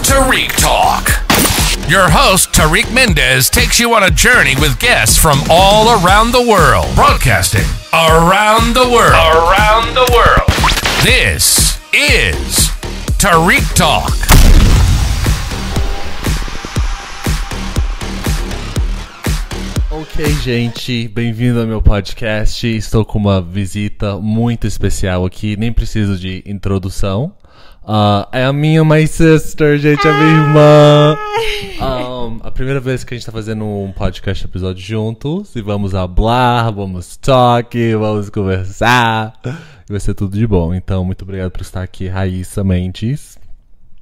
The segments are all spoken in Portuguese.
Tariq Talk. Your host, Tariq Mendez, takes you on a journey with guests from all around the world. Broadcasting around the world. Around the world. This is Tariq Talk. Ok, gente, bem-vindo ao meu podcast. Estou com uma visita muito especial aqui, nem preciso de introdução. Uh, é a minha My Sister, gente, a é minha irmã. Um, a primeira vez que a gente tá fazendo um podcast episódio juntos. E vamos hablar, vamos talk, vamos conversar. E vai ser tudo de bom. Então, muito obrigado por estar aqui, Raíssa Mendes.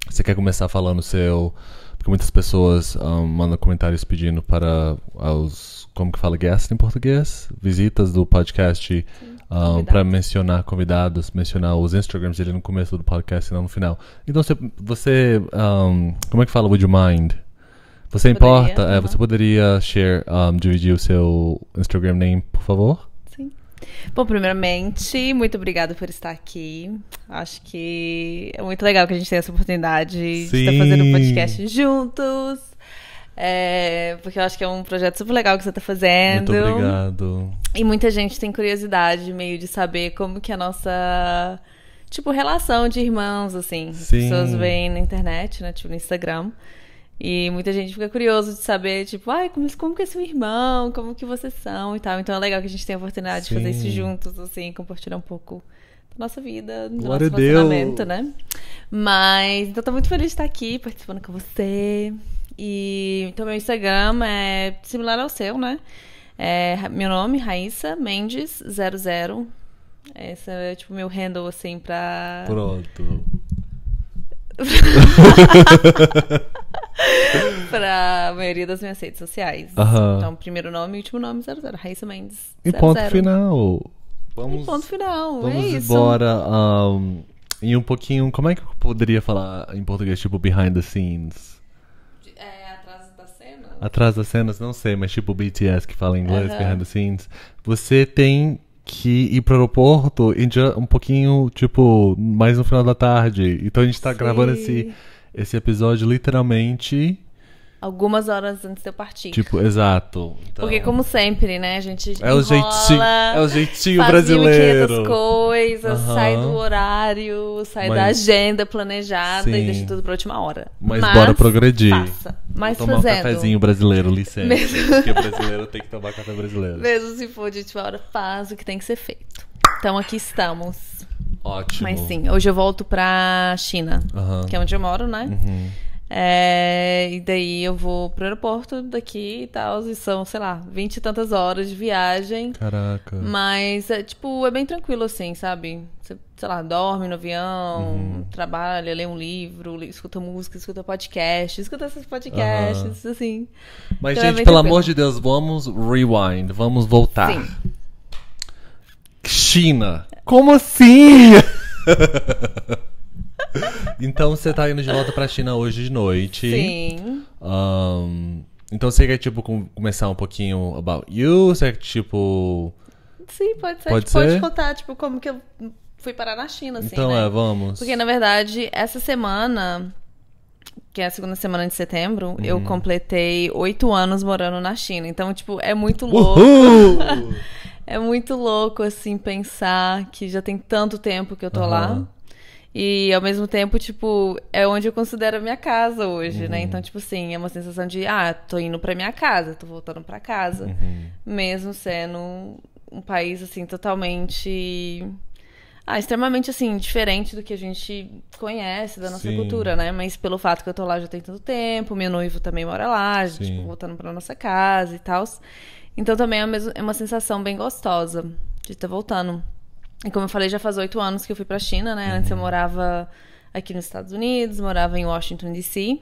Você quer começar falando seu. Porque muitas pessoas um, mandam comentários pedindo para os. Como que fala guest em português? Visitas do podcast. Sim um, ah, para mencionar convidados, mencionar os Instagrams dele no começo do podcast e não no final. Então você, você um, como é que fala? Would you mind? Você poderia, importa? É, você poderia share, um, dividir o seu Instagram name, por favor? Sim. Bom, primeiramente, muito obrigada por estar aqui. Acho que é muito legal que a gente tenha essa oportunidade Sim. de estar fazendo um podcast juntos. É, porque eu acho que é um projeto super legal que você está fazendo. Muito obrigado. E muita gente tem curiosidade meio de saber como que é a nossa tipo relação de irmãos assim, Sim. As pessoas veem na internet, né, tipo no Instagram. E muita gente fica curioso de saber, tipo, ai, como, como que é seu irmão? Como que vocês são e tal. Então é legal que a gente tenha a oportunidade Sim. de fazer isso juntos, assim, compartilhar um pouco da nossa vida, do Glória nosso relacionamento, né? Mas, então tô muito feliz de estar aqui, participando com você. E então meu Instagram é similar ao seu, né? É, meu nome, Raíssa Mendes 00. Esse é tipo meu handle assim pra. Pronto. pra maioria das minhas redes sociais. Uhum. Então, primeiro nome e último nome, 00. Raíssa Mendes. 00. E ponto final. Vamos, e ponto final. É vamos é isso. embora. Um, e um pouquinho. Como é que eu poderia falar em português, tipo, behind the scenes? atrás das cenas, não sei, mas tipo o BTS que fala inglês, uhum. behind the scenes, você tem que ir pro aeroporto um pouquinho, tipo, mais no final da tarde. Então a gente tá Sim. gravando esse, esse episódio literalmente algumas horas antes de eu partir. Tipo, exato. Então... Porque, como sempre, né? A gente. É enrola, o jeitinho, é o jeitinho brasileiro. coisas, uhum. sai do horário, sai Mas... da agenda planejada Sim. e deixa tudo pra última hora. Mas, Mas bora progredir. Passa. Mas tomar fazendo... um cafezinho brasileiro, licença. Mesmo... Porque brasileiro tem que tomar café brasileiro. Mesmo se for de última hora, faz o que tem que ser feito. Então aqui estamos. Ótimo. Mas sim, hoje eu volto pra China, uhum. que é onde eu moro, né? Uhum. É, e daí eu vou pro aeroporto daqui e tal, e são, sei lá, vinte e tantas horas de viagem. Caraca. Mas, é, tipo, é bem tranquilo assim, sabe? Você, sei lá, dorme no avião, uhum. trabalha, lê um livro, escuta música, escuta podcast, escuta esses podcasts, uhum. assim. Mas, então, é gente, é pelo amor de Deus, vamos rewind, vamos voltar. Sim. China. Como assim? então você tá indo de volta pra China hoje de noite. Sim. Um, então você quer, tipo, com, começar um pouquinho about you? Você quer, tipo. Sim, pode ser. Pode, ser? pode contar, tipo, como que eu fui parar na China, assim. Então né? é, vamos. Porque, na verdade, essa semana, que é a segunda semana de setembro, uhum. eu completei oito anos morando na China. Então, tipo, é muito louco. é muito louco, assim, pensar que já tem tanto tempo que eu tô uhum. lá. E ao mesmo tempo, tipo, é onde eu considero a minha casa hoje, né? uhum. né? Então, tipo assim, é uma sensação de, ah, tô indo pra minha casa, tô voltando pra casa. Uhum. Mesmo sendo um país, assim, totalmente. Ah, extremamente, assim, diferente do que a gente conhece da nossa Sim. cultura, né? Mas pelo fato que eu tô lá já tem tanto tempo, meu noivo também mora lá, a tipo, voltando pra nossa casa e tal. Então também é, é uma sensação bem gostosa de estar tá voltando e como eu falei, já faz oito anos que eu fui pra China, né? Uhum. Antes eu uhum. morava aqui nos Estados Unidos, morava em Washington, D.C.,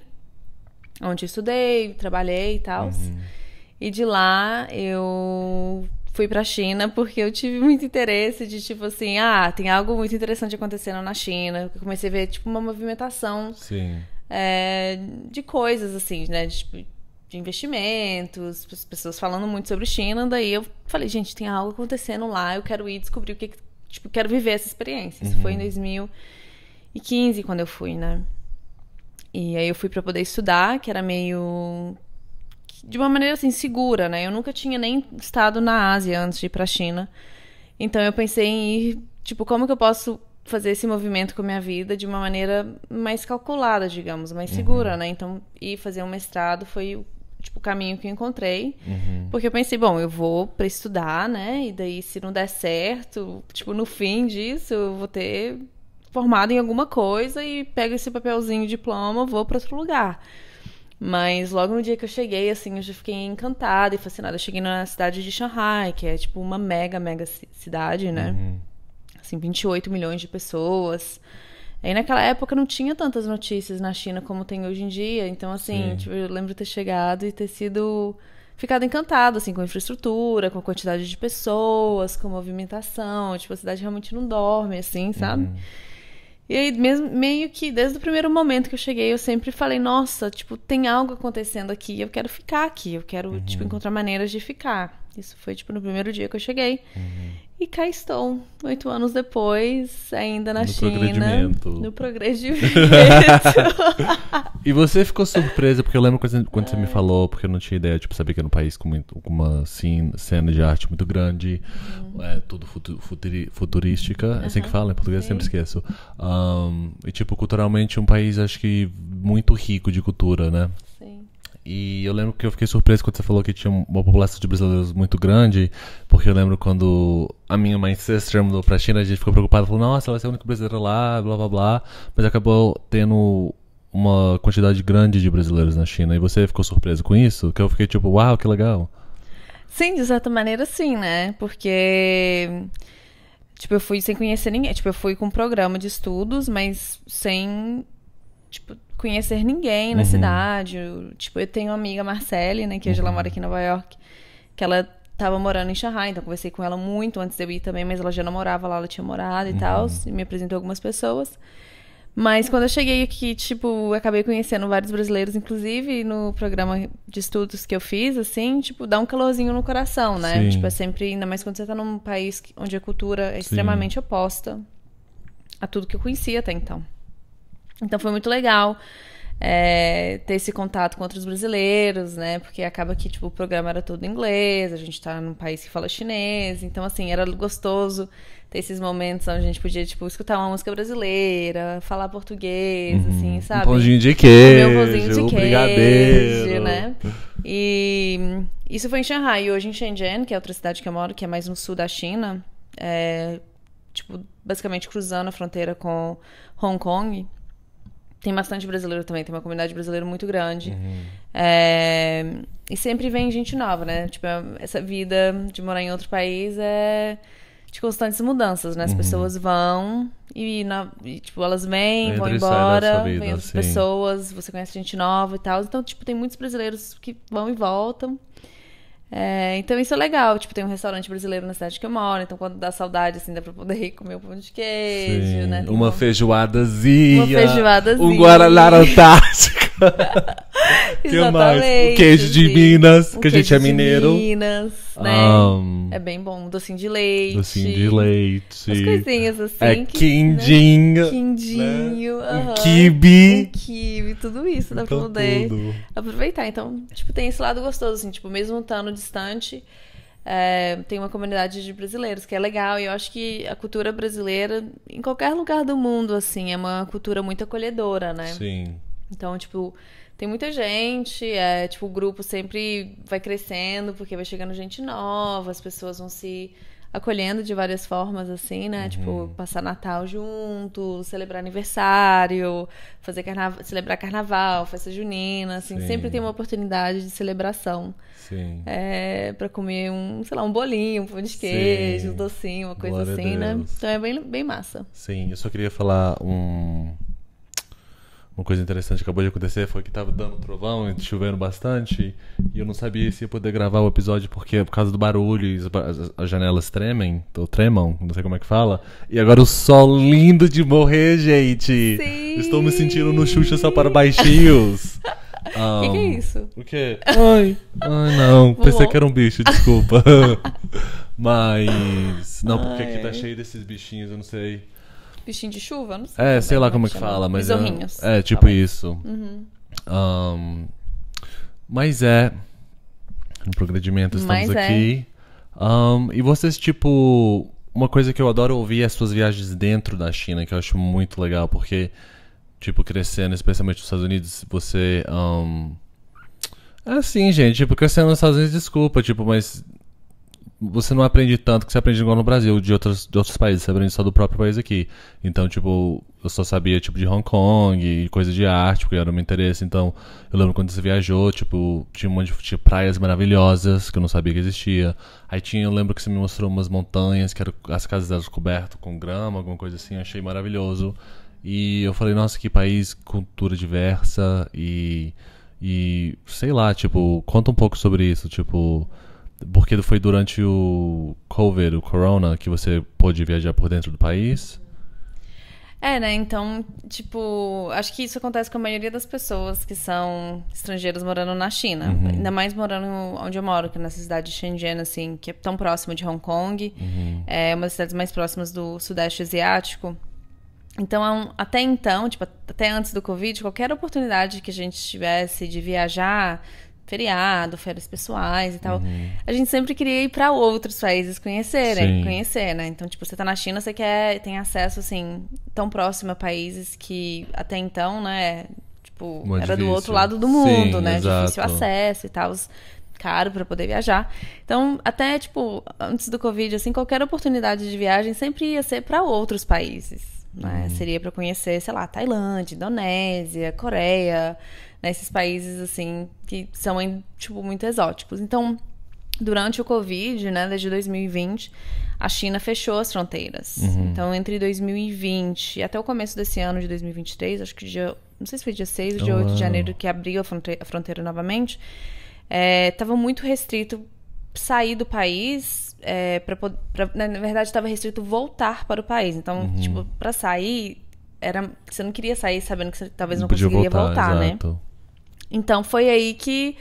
onde eu estudei, trabalhei e tal. Uhum. E de lá eu fui pra China porque eu tive muito interesse de, tipo assim, ah, tem algo muito interessante acontecendo na China. Eu comecei a ver, tipo, uma movimentação é, de coisas, assim, né? De, tipo, de investimentos, pessoas falando muito sobre China. Daí eu falei, gente, tem algo acontecendo lá, eu quero ir descobrir o que, tipo, quero viver essa experiência. Isso uhum. foi em 2015 uhum. quando eu fui, né? E aí eu fui para poder estudar, que era meio de uma maneira assim segura, né? Eu nunca tinha nem estado na Ásia antes de ir para a China. Então eu pensei em ir, tipo, como que eu posso fazer esse movimento com a minha vida de uma maneira mais calculada, digamos, mais segura, uhum. né? Então, ir fazer um mestrado foi tipo, o caminho que eu encontrei. Uhum. Porque eu pensei, bom, eu vou para estudar, né? E daí, se não der certo, tipo, no fim disso, eu vou ter formado em alguma coisa e pego esse papelzinho, diploma, vou para outro lugar. Mas logo no dia que eu cheguei, assim, eu já fiquei encantada e fascinada. Eu cheguei na cidade de Shanghai, que é, tipo, uma mega, mega cidade, né? Uhum. Assim, 28 milhões de pessoas. Aí naquela época não tinha tantas notícias na China como tem hoje em dia. Então, assim, tipo, eu lembro ter chegado e ter sido. Ficado encantado, assim, com a infraestrutura, com a quantidade de pessoas, com a movimentação. Tipo, a cidade realmente não dorme, assim, sabe? Uhum. E aí, mesmo, meio que desde o primeiro momento que eu cheguei, eu sempre falei: nossa, tipo, tem algo acontecendo aqui, eu quero ficar aqui, eu quero, tipo, uhum. tipo, encontrar maneiras de ficar. Isso foi tipo no primeiro dia que eu cheguei. Uhum. E cá estou, oito anos depois, ainda na no China. Progredimento. No progredimento. e você ficou surpresa, porque eu lembro quando, você me é. falou, porque eu não tinha ideia, tipo, sabia que era um país com, muito, com uma cena, cena de arte muito grande, uhum. é, tudo futu, futuri, futurística, uhum. é assim que fala, em português Sim. sempre esqueço. Um, e, tipo, culturalmente um país, acho que muito rico de cultura, né? E eu lembro que eu fiquei surpreso quando você falou que tinha uma população de brasileiros muito grande, porque eu lembro quando a minha mãe sister mudou pra China, a gente ficou preocupado, falou, nossa, ela vai ser a única brasileira lá, blá blá blá. Mas acabou tendo uma quantidade grande de brasileiros na China. E você ficou surpreso com isso? Que eu fiquei tipo, uau, que legal. Sim, de certa maneira sim, né? Porque. Tipo, eu fui sem conhecer ninguém. Tipo, eu fui com um programa de estudos, mas sem. Tipo, conhecer ninguém uhum. na cidade. Eu, tipo, eu tenho uma amiga, Marcele, né, que hoje uhum. ela mora aqui em Nova York, que ela estava morando em Shanghai, então conversei com ela muito antes de eu ir também, mas ela já não morava lá, ela tinha morado e uhum. tal, me apresentou algumas pessoas. Mas quando eu cheguei aqui, tipo, acabei conhecendo vários brasileiros, inclusive no programa de estudos que eu fiz, assim, tipo, dá um calorzinho no coração, né? Sim. Tipo, é sempre, ainda mais quando você tá num país onde a cultura é extremamente Sim. oposta a tudo que eu conhecia até então. Então foi muito legal é, ter esse contato com outros brasileiros, né? Porque acaba que tipo, o programa era todo em inglês, a gente tá num país que fala chinês, então assim, era gostoso ter esses momentos onde a gente podia, tipo, escutar uma música brasileira, falar português, uhum. assim, sabe? Um pãozinho de queijo, um pãozinho de queijo, né? E isso foi em Shanghai. E hoje em Shenzhen, que é outra cidade que eu moro, que é mais no sul da China, é, tipo, basicamente cruzando a fronteira com Hong Kong, tem bastante brasileiro também, tem uma comunidade brasileira muito grande. Uhum. É... E sempre vem gente nova, né? Tipo, é, essa vida de morar em outro país é de constantes mudanças, né? As uhum. pessoas vão e, na... e, tipo, elas vêm, vão embora, vida, vêm outras pessoas, você conhece gente nova e tal. Então, tipo, tem muitos brasileiros que vão e voltam. É, então isso é legal, tipo, tem um restaurante brasileiro na cidade que eu moro, então quando dá saudade, assim, dá pra poder comer um pão de queijo, Sim, né? Uma feijoadazinha. Uma feijoadazinha. Um Guaraná Antártico. que mais? O queijo de Minas, o que a gente é mineiro. Minas, né? Um, é bem bom. Docinho de leite. Docinho de leite. As coisinhas assim. É que, né? quindinho. Né? Quindinho. Né? Uh -huh. Kibe. kibe, tudo isso. Dá pra então, poder tudo. aproveitar. Então, tipo, tem esse lado gostoso, assim. Tipo, mesmo estando distante, é, tem uma comunidade de brasileiros que é legal. E eu acho que a cultura brasileira, em qualquer lugar do mundo, assim, é uma cultura muito acolhedora, né? Sim. Então, tipo, tem muita gente, é, tipo, o grupo sempre vai crescendo, porque vai chegando gente nova, as pessoas vão se acolhendo de várias formas, assim, né? Tipo, uhum. Tipo, passar Natal junto, celebrar aniversário, fazer carnaval, celebrar carnaval, festa junina, assim, Sim. sempre tem uma oportunidade de celebração. Sim. É, pra comer um, sei lá, um bolinho, um pão de queijo, Sim. um docinho, uma coisa Glória assim, né? Então é bem, bem massa. Sim, eu só queria falar um uma coisa interessante que acabou de acontecer foi que estava dando trovão e chovendo bastante. E eu não sabia se ia poder gravar o episódio porque por causa do barulho e as, as janelas tremem, ou tremam, não sei como é que fala. E agora o sol lindo de morrer, gente! Sim. Estou me sentindo no Xuxa só para baixinhos. O um, que, que, é isso? O quê? Ai, ai não. Pensei que era um bicho, desculpa. Mas. Não, porque ai. aqui tá cheio desses bichinhos, eu não sei. Bichinho de chuva? Não sei. É, sei lá como é que fala, mas. É, é tá tipo Talvez. isso. Uhum. Um, mas é. No progredimento estamos mas é. aqui. É. Um, e vocês, tipo. Uma coisa que eu adoro ouvir é as suas viagens dentro da China, que eu acho muito legal, porque, tipo, crescendo, especialmente nos Estados Unidos, você. Um, é assim, gente, tipo, crescendo nos Estados Unidos, desculpa, tipo, mas você não aprende tanto que você aprende igual no Brasil, de outros, de outros países, você aprende só do próprio país aqui. Então, tipo, eu só sabia, tipo, de Hong Kong, e coisa de arte, porque era o meu interesse. Então, eu lembro quando você viajou, tipo, tinha um monte de tinha praias maravilhosas que eu não sabia que existia. Aí tinha, eu lembro que você me mostrou umas montanhas, que eram, as casas eram cobertas com grama, alguma coisa assim, achei maravilhoso. E eu falei, nossa, que país, cultura diversa e. E sei lá, tipo, conta um pouco sobre isso, tipo. Porque foi durante o COVID, o Corona, que você pôde viajar por dentro do país? É, né? Então, tipo, acho que isso acontece com a maioria das pessoas que são estrangeiras morando na China. Uhum. Ainda mais morando onde eu moro, que é nessa cidade de Shenzhen, assim, que é tão próxima de Hong Kong. Uhum. É uma das cidades mais próximas do Sudeste Asiático. Então, é até então, tipo, até antes do Covid, qualquer oportunidade que a gente tivesse de viajar, feriado, férias pessoais e tal. Uhum. A gente sempre queria ir para outros países conhecerem, Sim. conhecer, né? Então, tipo, você tá na China, você quer tem acesso assim tão próximo a países que até então, né, tipo, Muito era difícil. do outro lado do mundo, Sim, né? Exato. Difícil acesso e tal caro para poder viajar. Então, até tipo, antes do Covid, assim, qualquer oportunidade de viagem sempre ia ser para outros países, né? Uhum. Seria para conhecer, sei lá, Tailândia, Indonésia, Coreia, nesses né, países assim que são tipo muito exóticos. Então, durante o Covid, né, desde 2020, a China fechou as fronteiras. Uhum. Então, entre 2020 e até o começo desse ano de 2023, acho que dia, não sei se foi dia 6 ou oh, dia 8 de janeiro que abriu a fronteira, a fronteira novamente, estava eh, é, muito restrito sair do país é, eh, para né, na verdade estava restrito voltar para o país então uhum. tipo para sair era você não queria sair sabendo que você talvez não, não conseguiria voltar, voltar né exato. Então foi aí que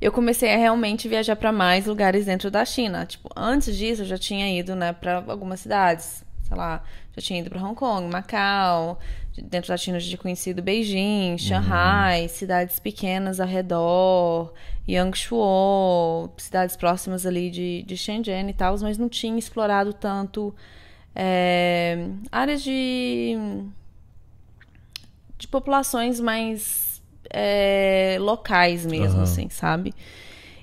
eu comecei a realmente viajar para mais lugares dentro da China. Tipo, antes disso eu já tinha ido, né, para algumas cidades, sei lá, já tinha ido para Hong Kong, Macau, dentro da China eu já tinha conhecido Beijing, uhum. Xangai, uhum. cidades pequenas ao redor, Yangshuo, cidades próximas ali de, de Shenzhen e tal, mas não tinha explorado tanto é, áreas de de populações mais é, locais mesmo, uhum. assim, sabe?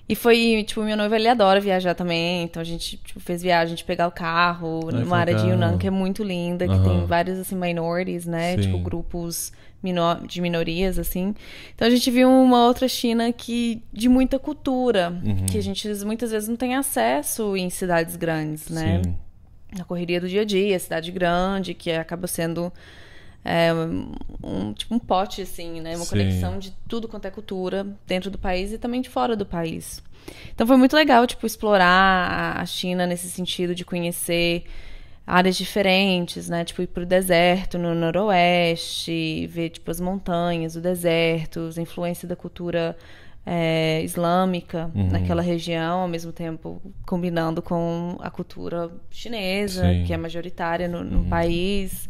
E foi, tipo, meu noivo, ele adora viajar também. Então a gente tipo, fez viagem de pegar o carro Ai, numa área de Yunnan que é muito linda, uhum. que tem vários, assim, minorities, né? Tipo, Sim. Tipo, grupos minor... de minorias, assim. Então a gente viu uma outra China que de muita cultura, uhum. que a gente muitas vezes não tem acesso em cidades grandes, né? Sim. Na correria do dia a dia, cidade grande, que acaba sendo é, um, tipo um pote, assim, né? Uma Sim. conexão de tudo quanto é cultura dentro do país e também de fora do país. Então foi muito legal, tipo, explorar a China nesse sentido de conhecer áreas diferentes, né? Tipo, ir pro deserto no noroeste, ver, tipo, as montanhas, o deserto, a influência da cultura é, islâmica uhum. naquela região, ao mesmo tempo combinando com a cultura chinesa, Sim. que é majoritária no, no uhum. país.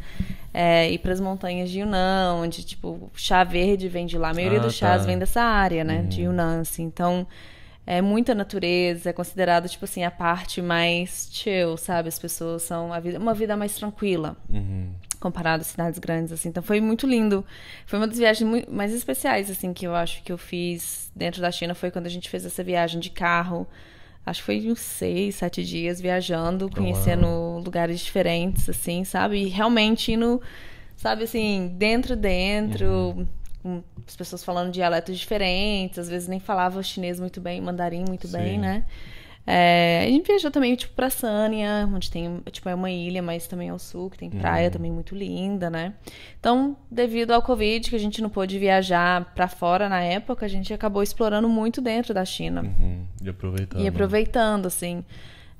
É, ir para as montanhas de Yunnan, onde tipo chá verde vem de lá, a maioria ah, dos chás tá. vem dessa área, né, uhum. de Yunnan, assim. Então é muita natureza, é considerado tipo assim a parte mais chill, sabe? As pessoas são vida, uma vida mais tranquila. Uhum comparado às cidades grandes, assim. Então foi muito lindo. Foi uma das viagens mais especiais, assim, que eu acho que eu fiz dentro da China. Foi quando a gente fez essa viagem de carro. Acho que foi uns seis, sete dias viajando, conhecendo Uau. lugares diferentes, assim, sabe? E realmente indo, sabe, assim, dentro, dentro. Uhum. as pessoas falando dialetos diferentes. Às vezes nem falava chinês muito bem, mandarim muito Sim. bem, né? É, a gente viajou também, tipo, pra Sânia, onde tem, tipo, é uma ilha, mas também é o sul, que tem uhum. praia uhum. também muito linda, né? Então, devido ao Covid, que a gente não pôde viajar para fora na época, a gente acabou explorando muito dentro da China. Uhum. E aproveitando. E aproveitando, assim.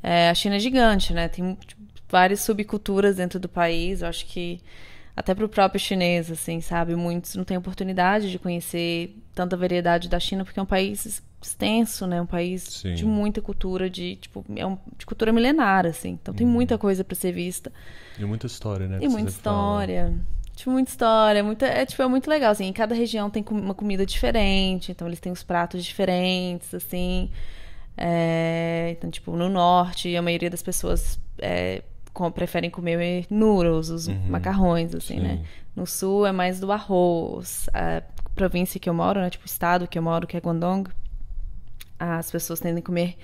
É, a China é gigante, né? Tem tipo, várias subculturas dentro do país, eu acho que até para o próprio chinês, assim, sabe? Muitos não têm oportunidade de conhecer tanta variedade da China, porque é um país extenso, né? Um país Sim. de muita cultura, de tipo, é um, de cultura milenar, assim. Então tem hum. muita coisa para ser vista. E muita história, né? E muita história. Tipo, muita história, muita, é, tipo, é muito legal, assim, em cada região tem uma comida diferente, então eles têm os pratos diferentes, assim, é, então, tipo, no norte, a maioria das pessoas é, com, preferem comer noodles, os uhum. macarrões, assim, né? Sim. né, no sul é mais do arroz, a província que eu moro, né, tipo, o estado que eu moro, que é Guangdong, as pessoas tendem a comer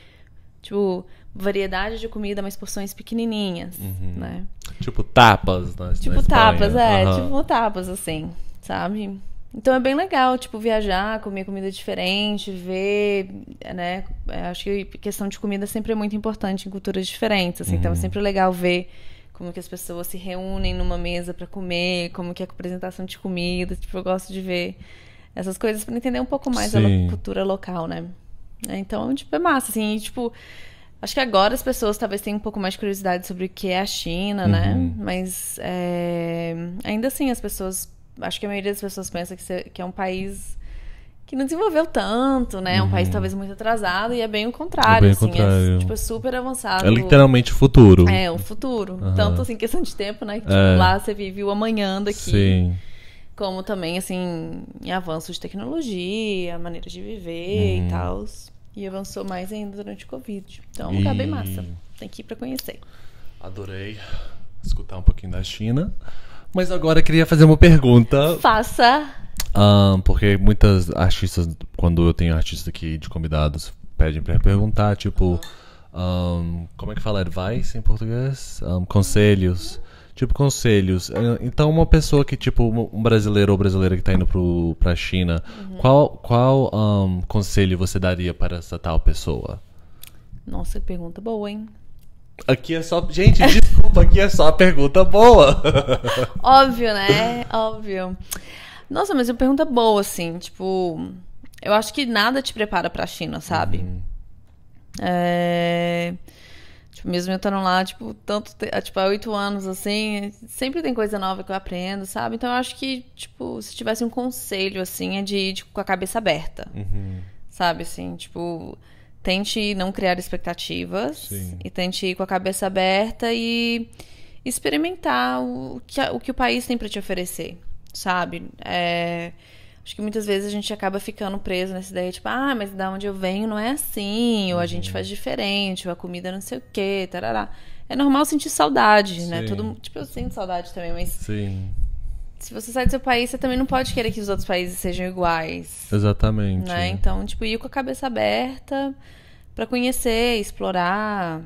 Tipo, variedade de comida, mas porções pequenininhas, uhum. né? Tipo tapas, né? Tipo na tapas, é. Uhum. Tipo tapas, assim, sabe? Então é bem legal, tipo, viajar, comer comida diferente, ver, né? É, acho que questão de comida sempre é muito importante em culturas diferentes, assim. Uhum. Então é uhum. sempre legal ver como que as pessoas se reúnem numa mesa para comer, como que é a apresentação de comida. Tipo, eu gosto de ver essas coisas para entender um pouco mais Sim. a cultura local, né? É, então, tipo, é massa, assim, e, tipo. Acho que agora as pessoas talvez tenham um pouco mais de curiosidade sobre o que é a China, né? uhum. né? Mas é... ainda assim as pessoas. Acho que a maioria das pessoas pensa que é um país que não desenvolveu tanto, né? É um país uhum. talvez muito atrasado e é bem o é contrário, assim, é bem assim, contrário. É, tipo, é super avançado. É literalmente o futuro. É, o futuro. Uhum. Tanto assim, questão de tempo, né? Que, tipo, é. lá você vive o amanhã daqui. Sim. Como também, assim, em avanço de tecnologia, maneira de viver uhum. e tal. E avançou mais ainda durante o Covid. Então é um lugar bem massa. Tem que ir para conhecer. Adorei escutar um pouquinho da China. Mas agora eu queria fazer uma pergunta. Faça! Um, ah, porque muitas artistas, quando eu tenho artistas aqui de convidados, pedem para perguntar, tipo, um, ah, como é que fala advice em português? Um, ah, conselhos. Tipo, conselhos. Eh, então, uma pessoa que, tipo, um brasileiro ou brasileira que está indo pro, pra China, uhum. qual, qual um, conselho você daria para essa tal pessoa? Nossa, pergunta boa, hein? Aqui é só. Gente, desculpa, aqui é só pergunta boa. Óbvio, né? Óbvio. Nossa, mas é uma pergunta boa, assim. Tipo, eu acho que nada te prepara pra China, sabe? Uhum. É. Tipo, mesmo eu estando lá, tipo, tanto, ah, tipo, há oito anos, assim, sempre tem coisa nova que eu aprendo, sabe? Então eu acho que, tipo, se tivesse um conselho, assim, é de ir tipo, com a cabeça aberta. Uhum. Sabe, assim, tipo, tente não criar expectativas Sim. e tente ir com a cabeça aberta e experimentar o que, o, que o país tem para te oferecer, sabe? É Acho que muitas vezes a gente acaba ficando preso nessa ideia, tipo, ah, mas da onde eu venho não é assim, ou a gente uhum. faz diferente, ou a comida não sei o quê, tarará. É normal sentir saudade, né? Sim. né? Todo, tipo, eu sinto saudade também, mas. Sim. Se você sai do seu país, você também não pode querer que os outros países sejam iguais. Exatamente. Né? Então, tipo, ir com a cabeça aberta para conhecer, explorar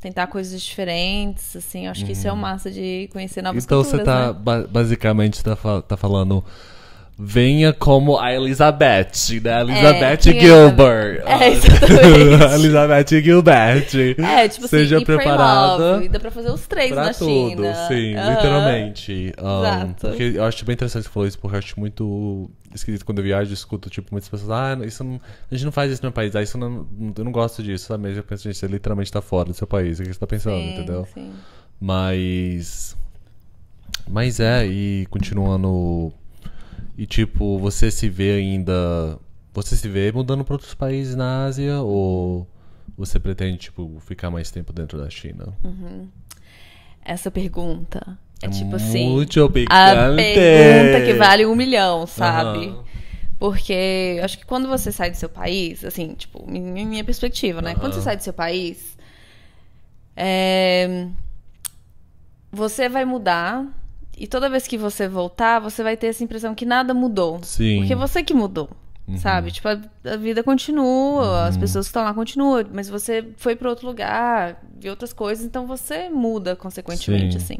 tentar coisas diferentes, assim, acho que isso é o uhum. massa de conhecer novas então, culturas. Então você tá né? basicamente tá, tá falando Venha como a Elizabeth, né? É, Elizabeth é, Gilbert. É, exatamente. Elizabeth Gilbert. É, tipo assim, Seja assim, preparada. Love. Dá pra fazer os três pra na tudo, China. Sim, literalmente. Um, Exato. Porque eu acho bem interessante que você falou isso, porque eu acho muito esquisito quando eu viajo, eu escuto, tipo, muitas pessoas, ah, isso não, a gente não faz isso no meu país, ah, isso não, eu não gosto disso, sabe? eu penso, gente, você literalmente tá fora do seu país, o que você tá pensando, sim, entendeu? Sim. Mas. Mas é, e continuando e tipo, você se vê ainda. Você se vê mudando para outros países na Ásia ou você pretende, tipo, ficar mais tempo dentro da China? Uhum. Essa pergunta é, é tipo assim. Muito A pergunta que vale um milhão, sabe? Uhum. Porque acho que quando você sai do seu país, assim, tipo, minha perspectiva, né? Uhum. Quando você sai do seu país, é... você vai mudar e toda vez que você voltar, você vai ter essa impressão que nada mudou. Sim. Porque você que mudou. Uhum. Sabe? Tipo, a, a vida continua, uhum. as pessoas que estão lá continuam, mas você foi para outro lugar, viu outras coisas, então você muda consequentemente, Sim. assim.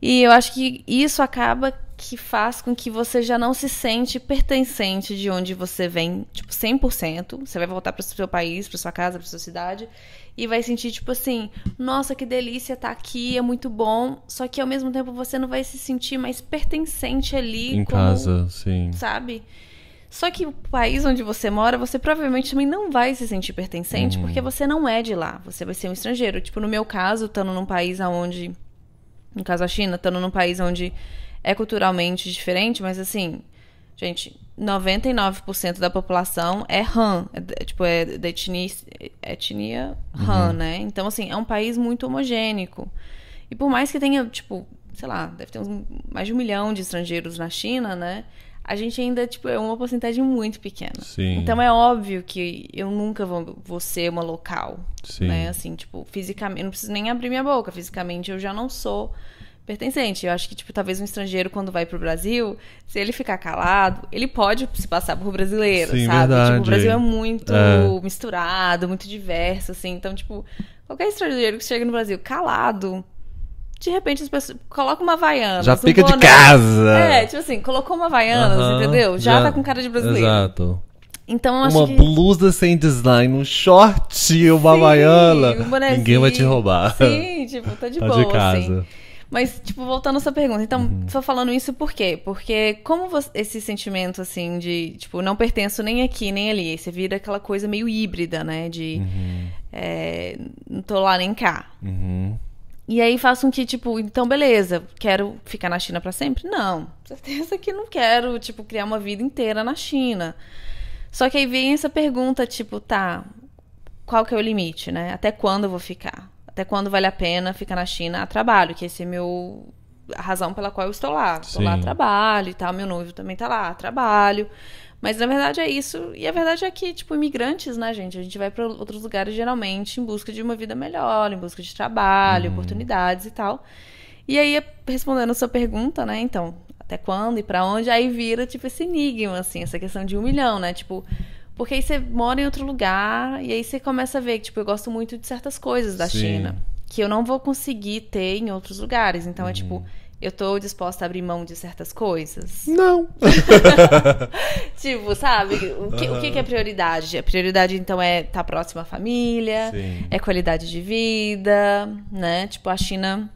E eu acho que isso acaba que faz com que você já não se sente pertencente de onde você vem, tipo, 100%. Você vai voltar para o seu país, para sua casa, para sua cidade e vai sentir tipo assim, nossa, que delícia tá aqui, é muito bom, só que ao mesmo tempo você não vai se sentir mais pertencente ali em como, casa, sim. Sabe? Só que o país onde você mora, você provavelmente também não vai se sentir pertencente, uhum. porque você não é de lá, você vai ser um estrangeiro. Tipo, no meu caso, estando num país onde no caso a China, estando num país onde é culturalmente diferente, mas assim, gente, 99% da população é Han, é, tipo, é da etnia, etnia Han, uhum. né? Então, assim, é um país muito homogêneo E por mais que tenha, tipo, sei lá, deve ter uns, mais de um milhão de estrangeiros na China, né? A gente ainda, tipo, é uma porcentagem muito pequena. Sim. Então é óbvio que eu nunca vou, vou ser uma local. Né? Sim. Né? Assim, tipo, fisicamente, não preciso nem abrir minha boca. Fisicamente eu já não sou pertencente. Eu acho que, tipo, talvez um estrangeiro, quando vai pro Brasil, se ele ficar calado, ele pode se passar por brasileiro, Sim, sabe? Verdade. Tipo, o Brasil é muito é. misturado, muito diverso, assim. Então, tipo, qualquer estrangeiro que chega no Brasil calado, de repente as pessoas. Coloca uma vaiana, Já fica um de casa! É, tipo assim, colocou uma vaiana, uh -huh, entendeu? Já, já tá com cara de brasileiro. Exato. Então, eu acho uma que... blusa sem design, um short, uma Sim, baiana. Um Ninguém vai te roubar. Sim, tipo, tá de tá boa, de assim. casa. assim. Mas, tipo, voltando a sua pergunta. Então, uhum. falando isso por quê? Porque como você, esse sentimento, assim, de, tipo, não pertenço nem aqui, nem ali. Você vira aquela coisa meio híbrida, né? De... Uhum. É, não tô lá nem cá. Uhum. E aí faço com que, tipo, então beleza, quero ficar na China para sempre? Não, certeza que não quero, tipo, criar uma vida inteira na China. Só que aí vem essa pergunta, tipo, tá, qual que é o limite, né? Até quando eu vou ficar? até quando vale a pena ficar na China a trabalho, que esse é meu a razão pela qual eu estou lá. Estou lá a trabalho e tal, meu noivo também está lá a trabalho. Mas na verdade é isso. E a verdade é que, tipo, imigrantes, né, gente? A gente vai para outros lugares geralmente em busca de uma vida melhor, em busca de trabalho, hum. oportunidades e tal. E aí, respondendo a sua pergunta, né, então, até quando e para onde? Aí vira, tipo, esse enigma, assim, essa questão de um milhão, né? Tipo, porque aí você mora em outro lugar e aí você começa a ver que, tipo, eu gosto muito de certas coisas da Sim. China que eu não vou conseguir ter em outros lugares. Então é tipo, uhum. eu tô disposta a abrir mão de certas coisas? Não. tipo, sabe? O que, o que é prioridade? A prioridade, então, é estar tá próximo à família, Sim. é qualidade de vida, né? Tipo, a China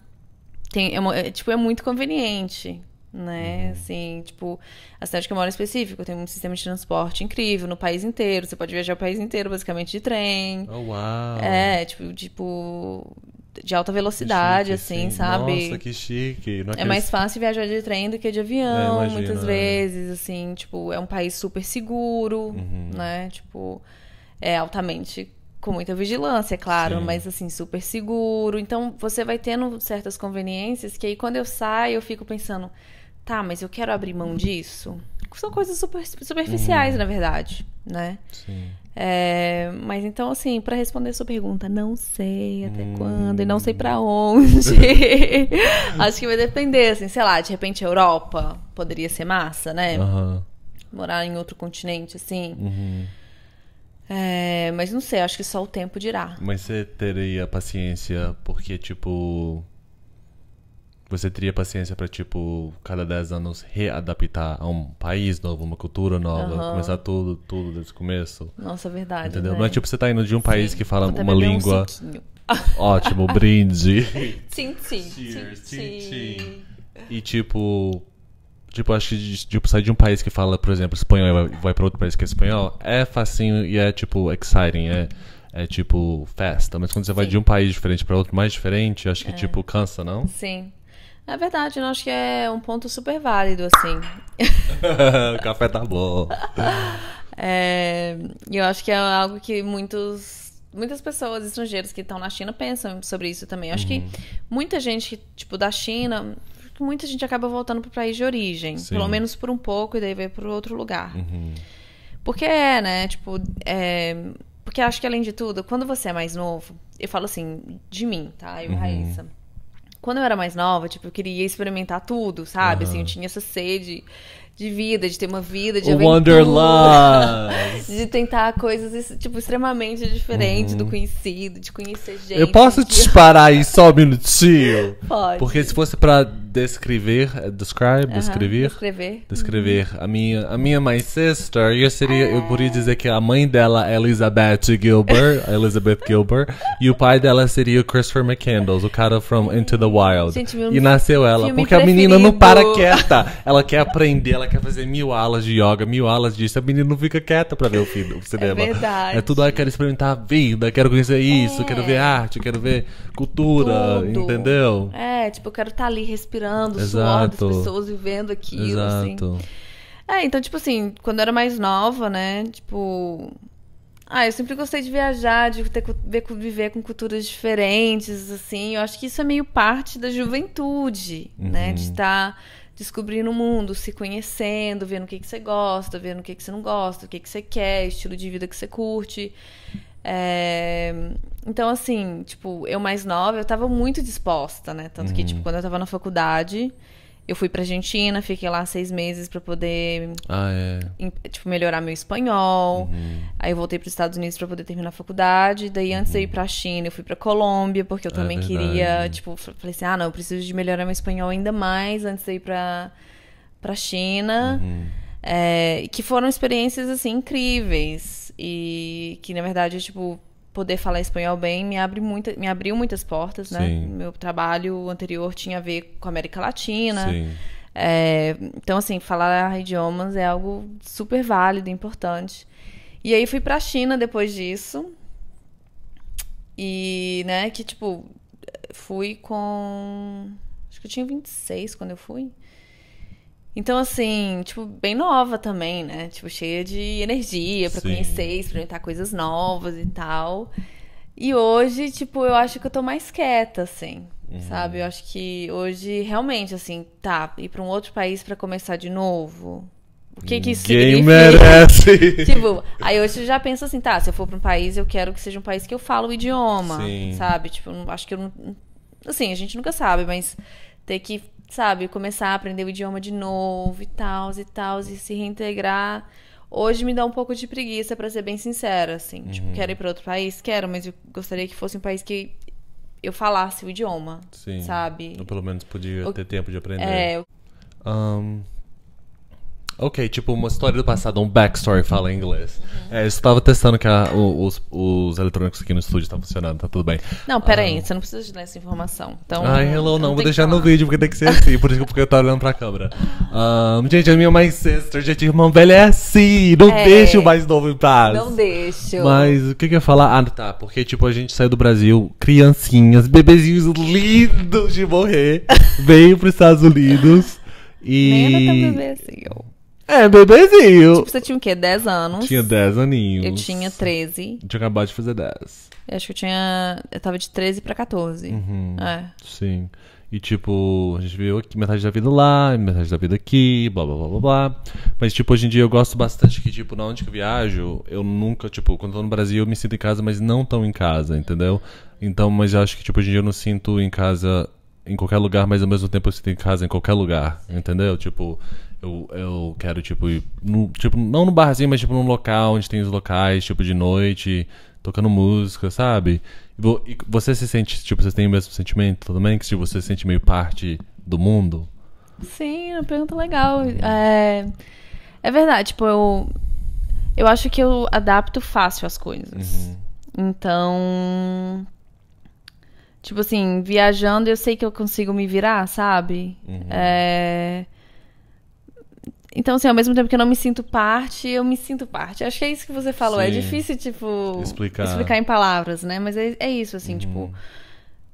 tem, é, é tipo, é muito conveniente né? Uhum. Assim, tipo, a cidade que eu moro é específica, tem um sistema de transporte incrível no país inteiro. Você pode viajar o país inteiro, basicamente, de trem. Oh, uau! É, tipo, tipo de alta velocidade, chique, assim, sim. sabe? Nossa, que chique! Não é, é mais fácil viajar de trem do que de avião, é, imagino, muitas é. vezes, é. assim. Tipo, é um país super seguro, uhum. né? Tipo, é altamente com muita vigilância, é claro, Sim. mas assim, super seguro. Então você vai tendo certas conveniências que aí quando eu saio eu fico pensando, tá, mas eu quero abrir mão disso. São coisas super, superficiais, hum. na verdade, né? Sim. É, mas então, assim, para responder a sua pergunta, não sei até hum. quando e não sei para onde. Acho que vai depender, assim, sei lá, de repente Europa poderia ser massa, né? Uhum. Morar em outro continente, assim. Uhum. É, mas não sei, acho que só o tempo dirá. Mas você teria paciência, porque, tipo, você teria paciência para tipo, cada 10 anos readaptar a um país novo, uma cultura nova, uhum. começar tudo, tudo desde o começo? Nossa, é verdade. Entendeu? Né? Não é tipo você tá indo de um país Sim. que fala uma língua. Um Ótimo, brinde. sim sim sim E tipo, Tipo, acho que tipo, sair de um país que fala, por exemplo, espanhol e vai, vai para outro país que é espanhol, é facinho e é, tipo, exciting, é, é tipo, festa. Mas quando você Sim. vai de um país diferente para outro mais diferente, acho que, é. tipo, cansa, não? Sim. É verdade, eu acho que é um ponto super válido, assim. o café tá bom. É, eu acho que é algo que muitos, muitas pessoas estrangeiras que estão na China pensam sobre isso também. Eu acho uhum. que muita gente, tipo, da China, muita gente acaba voltando para o país de origem. Sim. Pelo menos por um pouco e daí vai para outro lugar. Uhum. Porque é, né? Tipo, é... porque acho que além de tudo, quando você é mais novo, eu falo assim, de mim, tá? Eu, uhum. Raíssa quando eu era mais nova, tipo, eu queria experimentar tudo, sabe? Uhum. Assim, eu tinha essa sede de vida, de ter uma vida de aventura, de tentar coisas tipo extremamente diferentes uhum. do conhecido, de conhecer gente. Eu posso te parar aí só um minutinho? Pode. Porque se fosse para descrever, eh, describe, uh -huh. descrever, descrever, Uh uhum. -huh. A minha, a minha my sister, eu seria, eu poderia ah. dizer que a mãe dela é Elizabeth Gilbert, Elizabeth Gilbert, e o pai dela seria o Christopher McCandles, o cara from Into the Wild. Gente, meu e nasceu ela, porque preferido. a menina não para quieta. Ela quer aprender, ela quer fazer mil aulas de yoga, mil aulas disso. A menina não fica quieta para ver o filme, o cinema. É verdade. É tudo, ah, quero experimentar a vida, quero conhecer isso, é. quero ver é. arte, quero ver cultura, Tudo. entendeu? É, tipo, eu quero estar tá ali respirando respirando o suor das pessoas e vendo aquilo, assim. Exato. assim. É, então, tipo assim, quando eu era mais nova, né? Tipo. Ah, eu sempre gostei de viajar, de ter, viver com culturas diferentes, assim. Eu acho que isso é meio parte da juventude, uhum. né? De estar uhum. tá descobrindo o mundo, se conhecendo, vendo o que, que você gosta, vendo o que, que você não gosta, o que, que você quer, estilo de vida que você curte. É... Então, assim, tipo, eu mais nova, eu tava muito disposta, né? Tanto uhum. que, tipo, quando eu tava na faculdade, eu fui pra Argentina, fiquei lá seis meses para poder, ah, é. tipo, melhorar meu espanhol. Uhum. Aí eu voltei para os Estados Unidos para poder terminar a faculdade. Daí, antes de ir uhum. pra China, eu fui pra Colômbia, porque eu é também é queria, tipo, falei assim, ah, não, eu preciso de melhorar meu espanhol ainda mais antes de ir pra, pra China. Uhum. É... que foram experiências, assim, incríveis. E que, na verdade, tipo, poder falar espanhol bem me, abre muita, me abriu muitas portas, né? Sim. Meu trabalho anterior tinha a ver com a América Latina. É, então, assim, falar idiomas é algo super válido, importante. E aí fui a China depois disso. E, né, que, tipo, fui com... Acho que eu tinha 26 quando eu fui. Então, assim, tipo, bem nova também, né? Tipo, cheia de energia para conhecer, experimentar coisas novas e tal. E hoje, tipo, eu acho que eu tô mais quieta, assim, uhum. sabe? Eu acho que hoje, realmente, assim, tá, ir pra um outro país para começar de novo. O que Ninguém que isso significa? merece! tipo, aí hoje eu já penso assim, tá, se eu for pra um país, eu quero que seja um país que eu falo o idioma, Sim. sabe? Tipo, acho que eu não... Assim, a gente nunca sabe, mas ter que, sabe, começar a aprender o idioma de novo e tal, e tal, e se reintegrar. Hoje me dá um pouco de preguiça, para ser bem sincera, assim. Tipo, uhum. Tipo, quero ir para outro país? Quero, mas eu gostaria que fosse um país que eu falasse o idioma, Sim. sabe? Ou pelo menos podia o... ter tempo de aprender. É. Um, Ok, tipo uma história do passado, um backstory fala em inglês. Uhum. É, eu estava testando que a, os, os, eletrônicos aqui no estúdio estão funcionando, tá tudo bem. Não, pera ah. aí, você não precisa de dar essa informação. Então, Ai, hello, não, não vou deixar no vídeo, porque tem que ser assim, por isso que eu tô olhando pra câmera. Um, gente, a minha mais sister, gente, irmã velha é assim, não é, deixa o mais novo em paz. Não deixa. Mas o que que eu ia falar? Ah, tá, porque tipo, a gente saiu do Brasil, criancinhas, bebezinhos lindos de morrer, veio pros Estados Unidos e... Nem era tão bebê assim, eu. É, bebezinho. Tipo, você tinha o quê? 10 anos? Tinha 10 aninhos. Eu tinha 13. tinha acabado de fazer 10. Eu acho que eu tinha. Eu tava de 13 pra 14. Uhum. É. Sim. E tipo, a gente viu aqui metade da vida lá, metade da vida aqui, blá blá blá blá blá. Mas tipo, hoje em dia eu gosto bastante que, tipo, na onde que eu viajo, eu nunca, tipo, quando eu tô no Brasil eu me sinto em casa, mas não tão em casa, entendeu? Então, mas eu acho que, tipo, hoje em dia eu não sinto em casa em qualquer lugar, mas ao mesmo tempo eu sinto em casa em qualquer lugar, entendeu? Tipo, eu, eu quero, tipo, no, tipo, não no barzinho, mas tipo num local onde tem os locais, tipo, de noite, tocando música, sabe? E você se sente, tipo, você tem o mesmo sentimento também? Que tipo, você se sente meio parte do mundo? Sim, uma pergunta legal. É, é verdade, tipo, eu, eu acho que eu adapto fácil as coisas. Uhum. Então. Tipo assim, viajando eu sei que eu consigo me virar, sabe? Uhum. É então, assim, ao mesmo tempo que eu não me sinto parte, eu me sinto parte. Acho que é isso que você falou. É Sim. É difícil, tipo, explicar. explicar em palavras, né? Mas é, é isso, assim, uhum. tipo.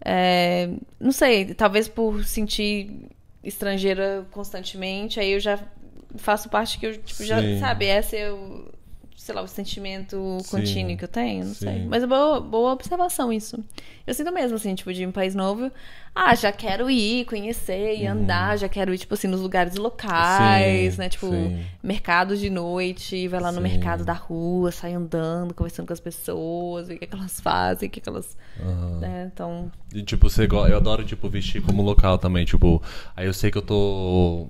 É, não sei, talvez por sentir estrangeira constantemente, aí eu já faço parte que eu, tipo, Sim. já, sabe, essa eu sei lá, o sentimento Sim. contínuo que eu tenho, não Sim. sei. Mas é boa, boa observação isso. Eu sinto mesmo, assim, tipo, de um país novo, ah, já quero ir, conhecer e uhum. andar, já quero ir, tipo assim, nos lugares locais, Sim. né? Tipo, mercados de noite, vai lá no mercado da rua, sai andando, conversando com as pessoas, ver o que, é que elas fazem, o que, é que elas. Uhum. Né? Então. E, tipo, você eu adoro, tipo, vestir como local também, tipo, aí eu sei que eu tô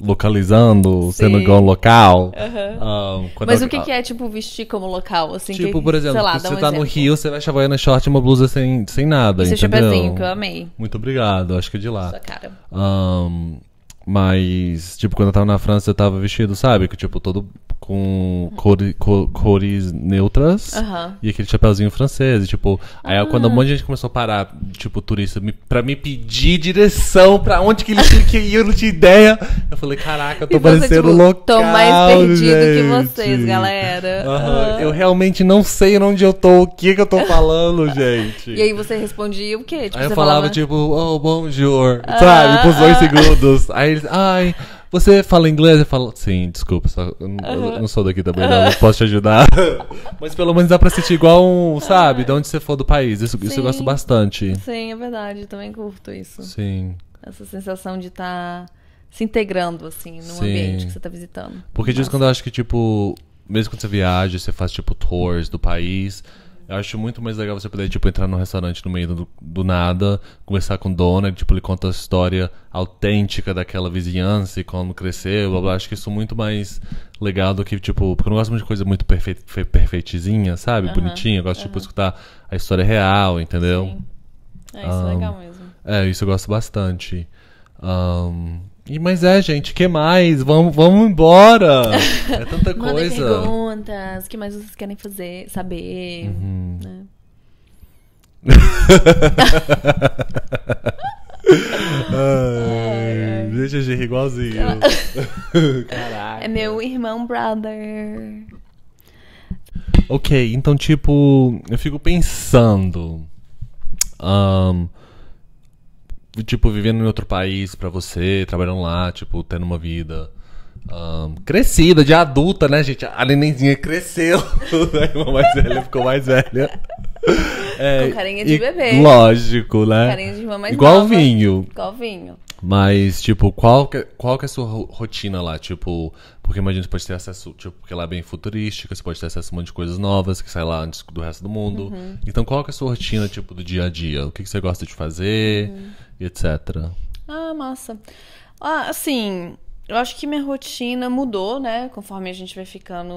localizando, Sim. sendo igual um local. Uhum. Um, Mas eu... o que, que, é, tipo, vestir como local? Assim, tipo, que... por exemplo, lá, você um tá exemplo. no Rio, você vai chavar na short e uma blusa sem, sem nada. Esse é entendeu? chapéuzinho que eu amei. Muito obrigado, acho que é de lá. Sua cara. Um, mas, tipo, quando eu tava na França, eu tava vestido, sabe? Que, tipo, todo com cores, cores neutras uhum. e aquele chapéuzinho francês. E, tipo, aí quando um ah. monte de gente começou a parar, tipo, turista, me, pra me pedir direção pra onde que eles tinham que ir, eu não tinha ideia. Eu falei, caraca, eu tô e parecendo tipo, local. Tô mais perdido gente. que vocês, galera. Uhum. Uhum. Eu realmente não sei onde eu tô, o que que eu tô falando, gente. e aí você respondia o quê? Tipo, aí eu falava, falava, tipo, oh, bonjour, ah, sabe? Por dois ah. segundos. Aí eles, ai, você fala inglês? Eu falo, sim, desculpa, só, eu, não- eu não sou daqui também, não, não posso te ajudar. Mas pelo menos dá pra sentir igual um, sabe, de onde você for do país. Isso, isso eu gosto bastante. Sim, é verdade, eu também curto isso. Sim. Essa sensação de estar tá se integrando, assim, num Sim. ambiente que você tá visitando. Porque diz quando eu acho que, tipo, mesmo quando você viaja, você faz, tipo, tours do país, eu acho muito mais legal você poder, tipo, entrar num restaurante no meio do, do nada, conversar com o dono, tipo, ele conta a história autêntica daquela vizinhança e como cresceu, blá blá. Acho que isso é muito mais legal do que, tipo, porque eu não gosto muito de coisa muito perfe perfeitizinha, sabe? Uhum, Bonitinha. Eu gosto, uhum. tipo, de escutar a história real, entendeu? Sim. É, isso um, é legal mesmo. É, isso eu gosto bastante. Um, e, mas é, gente, que mais? Vamos, vamos embora! É tanta Manda coisa. perguntas, o que mais vocês querem fazer, saber? Uhum. Né? Ai, deixa de igualzinho. Caraca. É meu irmão brother. Ok, então, tipo, eu fico pensando. Um, tipo, vivendo em outro país para você, trabalhando lá, tipo, tendo uma vida. Um, crescida, de adulta, né, gente? A nenenzinha cresceu, a irmã mais velha ficou mais velha. É, com carinha de e, bebê. Lógico, né? Com carinha de irmã mais Igual nova. vinho. Igual vinho. Mas, tipo, qual que, qual que é a sua rotina lá? Tipo, porque imagina, você pode ter acesso, tipo, porque lá é bem futurística, você pode ter acesso a um monte de coisas novas que sai lá antes do resto do mundo. Uhum. Então, qual que é a sua rotina, tipo, do dia a dia? O que, que você gosta de fazer? Uhum etc. Ah, massa. Ah, assim, eu acho que minha rotina mudou, né? Conforme a gente vai ficando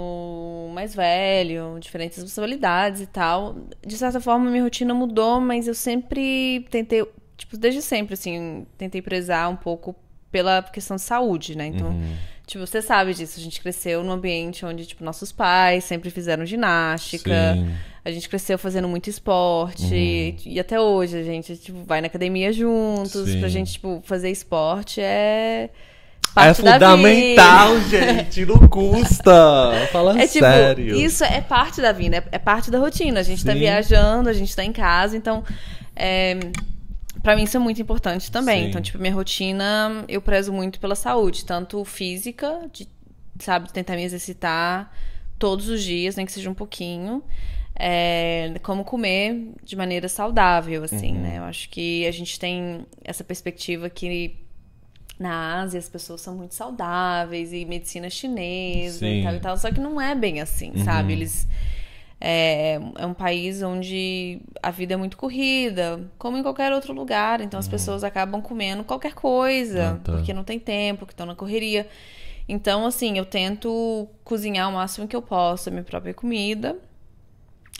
mais velho, diferentes possibilidades e tal. De certa forma, minha rotina mudou, mas eu sempre tentei, tipo, desde sempre, assim, tentei prezar um pouco pela questão de saúde, né? Então, uhum. tipo, você sabe disso. A gente cresceu num ambiente onde, tipo, nossos pais sempre fizeram ginástica. Sim. A gente cresceu fazendo muito esporte. Uhum. E, até hoje a gente, tipo, vai na academia juntos. Sim. Pra gente, tipo, fazer esporte é é fundamental, gente. Não custa. Fala é, tipo, sério. Isso é parte da vida, é, é parte da rotina. A gente tá Sim. tá viajando, a gente tá em casa, então. É, para mim isso é muito importante também. Sim. Então, tipo, minha rotina, eu prezo muito pela saúde, tanto física, de, sabe, tentar me exercitar todos os dias, nem que seja um pouquinho. É, como comer de maneira saudável, assim, uhum. né? Eu acho que a gente tem essa perspectiva que na Ásia as pessoas são muito saudáveis e medicina chinesa Sim. e tal e tal, só que não é bem assim, uhum. sabe? Eles é, é, um país onde a vida é muito corrida, como em qualquer outro lugar. Então as hum. pessoas acabam comendo qualquer coisa, ah, tá. porque não tem tempo, que estão na correria. Então, assim, eu tento cozinhar o máximo que eu posso a minha própria comida.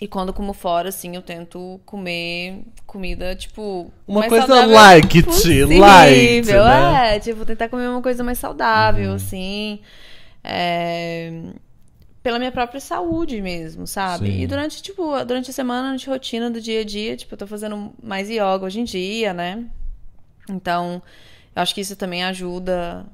E quando como fora, assim, eu tento comer comida, tipo. Uma coisa light, possível. light. Né? É, tipo, tentar comer uma coisa mais saudável, uhum. assim. É, pela minha própria saúde mesmo, sabe? Sim. E durante, tipo, durante a semana, de rotina do dia a dia, tipo, eu tô fazendo mais yoga hoje em dia, né? Então, eu acho que isso também ajuda,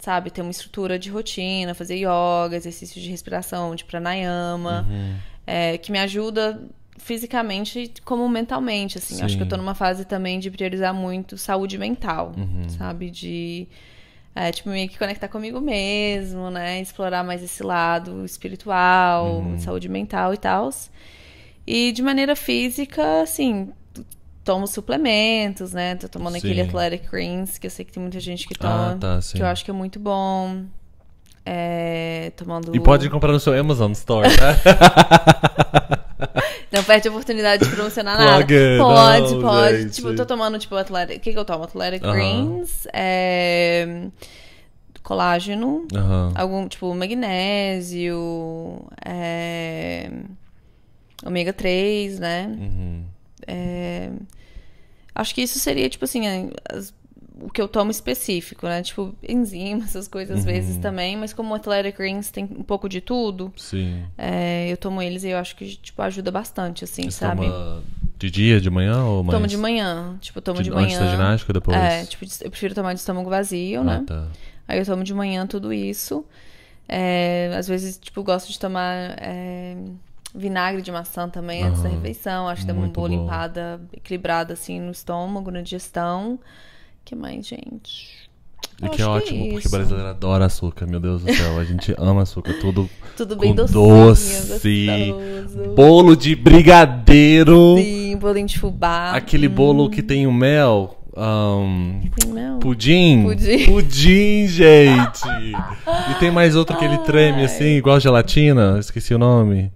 sabe, ter uma estrutura de rotina, fazer yoga, exercício de respiração, de pranayama, uhum. é, que me ajuda fisicamente como mentalmente, assim. Sim. Acho que eu tô numa fase também de priorizar muito saúde mental, uhum. sabe? De é, tipo, meio que conectar comigo mesmo, né? Explorar mais esse lado espiritual, uhum. saúde mental e tal. E de maneira física, assim, tomo suplementos, né? Tô tomando sim. aquele Athletic Greens, que eu sei que tem muita gente que ah, toma, ah, tá, que eu acho que é muito bom. É, tomando... E pode comprar no seu Amazon Store, né? Não perde a oportunidade de promocionar nada. pode, não, pode. Gente. Tipo, eu tô tomando, tipo, Athletic. O que, que eu tomo? Athletic uh -huh. Greens. É colágeno, algum tipo magnésio, é, ômega 3, né? É, acho que isso seria, tipo assim, as o que eu tomo específico, né? Tipo, enzimas, essas coisas às uhum. vezes também, mas como o Athletic Greens tem um pouco de tudo, Sim. É, eu tomo eles e eu acho que, tipo, ajuda bastante, assim, Você sabe? Toma de dia, de manhã ou mais? Tomo de manhã, tipo, tomo de, de manhã. Antes da ginástica, depois? É, tipo, eu prefiro tomar de estômago vazio, ah, né? Tá. Aí eu tomo de manhã tudo isso. É, às vezes, tipo, gosto de tomar é, vinagre de maçã também uhum. antes da refeição. Acho que dá uma boa bom. limpada, equilibrada, assim, no estômago, na digestão que mais, gente? O é que é ótimo, que é porque o brasileiro adora açúcar, meu Deus do céu. A gente ama açúcar, tudo, tudo bem com doce, gostoso. bolo de brigadeiro. Sim, bolinho de fubá. Aquele hum. bolo que hum. tem o mel. Um, Pudim? Pudim. Pudim, gente! e tem mais outro que ele treme assim, igual gelatina, esqueci o nome.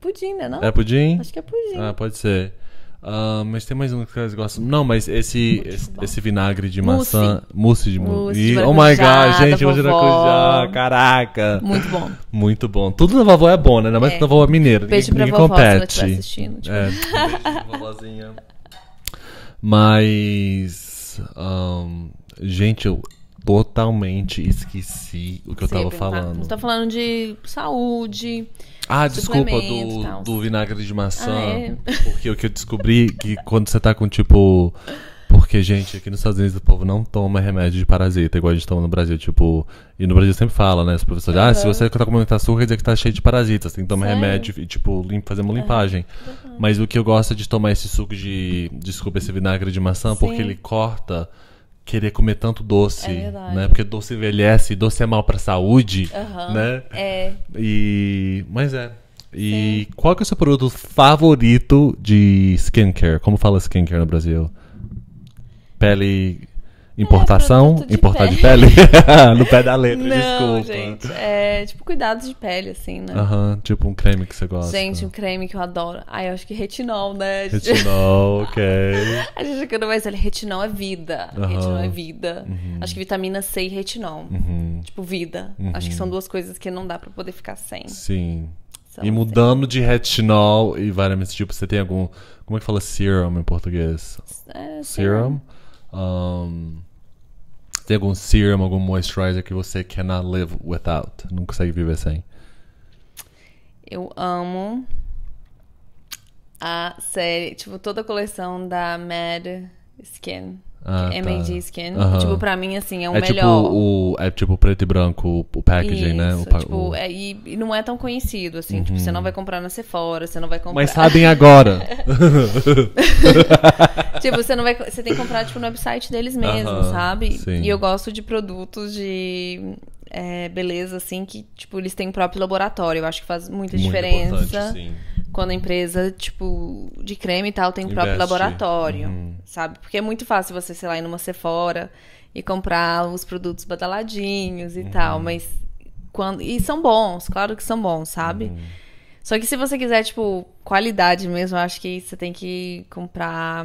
Pudim, né? Não? É pudim? Acho que é pudim. Ah, pode ser. Uh, mas tem mais um que vocês gostam. Não, mas esse, esse, esse, vinagre de mousse. maçã. Mousse de mousse. oh my god, gente, mousse de maracujá. Caraca. Muito bom. Muito bom. Tudo da vovó é bom, né? Ainda mais é. que da vovó é mineira. Beijo ninguém, pra ninguém vovó compete. se ela estiver assistindo. Tipo. É, beijo pra vovózinha. Mas. Um, gente, eu totalmente esqueci o que eu tava tá falando. Você tá falando de saúde. Ah, desculpa, do, do vinagre de maçã. Ah, é? Porque o que eu descobri é que quando você tá com tipo. Porque, gente, aqui nos Estados Unidos o povo não toma remédio de parasita, igual a gente toma no Brasil. Tipo, e no Brasil sempre fala, né? Os professores, uhum. ah, se você tá comendo açúcar, quer dizer que tá cheio de parasitas. Tem que tomar Sério? remédio e, tipo, limpa, fazer uma limpagem. Uhum. Mas o que eu gosto é de tomar esse suco de. Desculpa, esse vinagre de maçã, Sim. porque ele corta querer comer tanto doce, é verdade. né? Porque doce envelhece, doce é mal para saúde, uhum, né? É. E mas é. E Sim. qual que é o seu produto favorito de skincare? Como fala skincare no Brasil? Pele Importação? É, importar pele. de pele? no pé da letra, Não, desculpa. gente. É tipo cuidados de pele, assim, né? Aham, tipo um creme que você gosta. Gente, um creme que eu adoro. Ah, eu acho que retinol, né? Retinol, ok. A gente quando mais ele, retinol é vida. Retinol é vida. Uhum. Acho que vitamina C e retinol. Uhum. Tipo, vida. Acho que são uhum. duas coisas que não dá para poder ficar sem. Sim. e assim. mudando de retinol e vários tipo, você tem algum. Como é que fala serum em português? É, serum. serum. Um, tem algum serum, algum moisturizer que você cannot live without? Não consegue viver sem? Eu amo a série, tipo, toda a coleção da Mad Skin. Ah, é tá. MAD Skin. Uhum. Tipo, pra mim, assim, é o é tipo melhor. Tipo, o, é tipo preto e branco o packaging, né? Isso, né? O, tipo, o... É, e, e, não é tão conhecido, assim. Tipo, você não uhum. vai comprar na Sephora, você não vai comprar. Mas sabem agora! tipo, você não vai. Você tem que comprar, tipo, no website deles mesmo, sabe? Sim. E eu gosto de produtos de. É, beleza, assim, que, tipo, eles têm o próprio laboratório. Eu acho que faz muita Muito diferença. Sim quando a empresa, tipo, de creme e tal, tem o próprio laboratório, uhum. sabe? Porque é muito fácil você, sei lá, ir numa Sephora e comprar os produtos badaladinhos e uhum. tal, mas quando e são bons, claro que são bons, sabe? Uhum. Só que se você quiser, tipo, qualidade mesmo, eu acho que você tem que comprar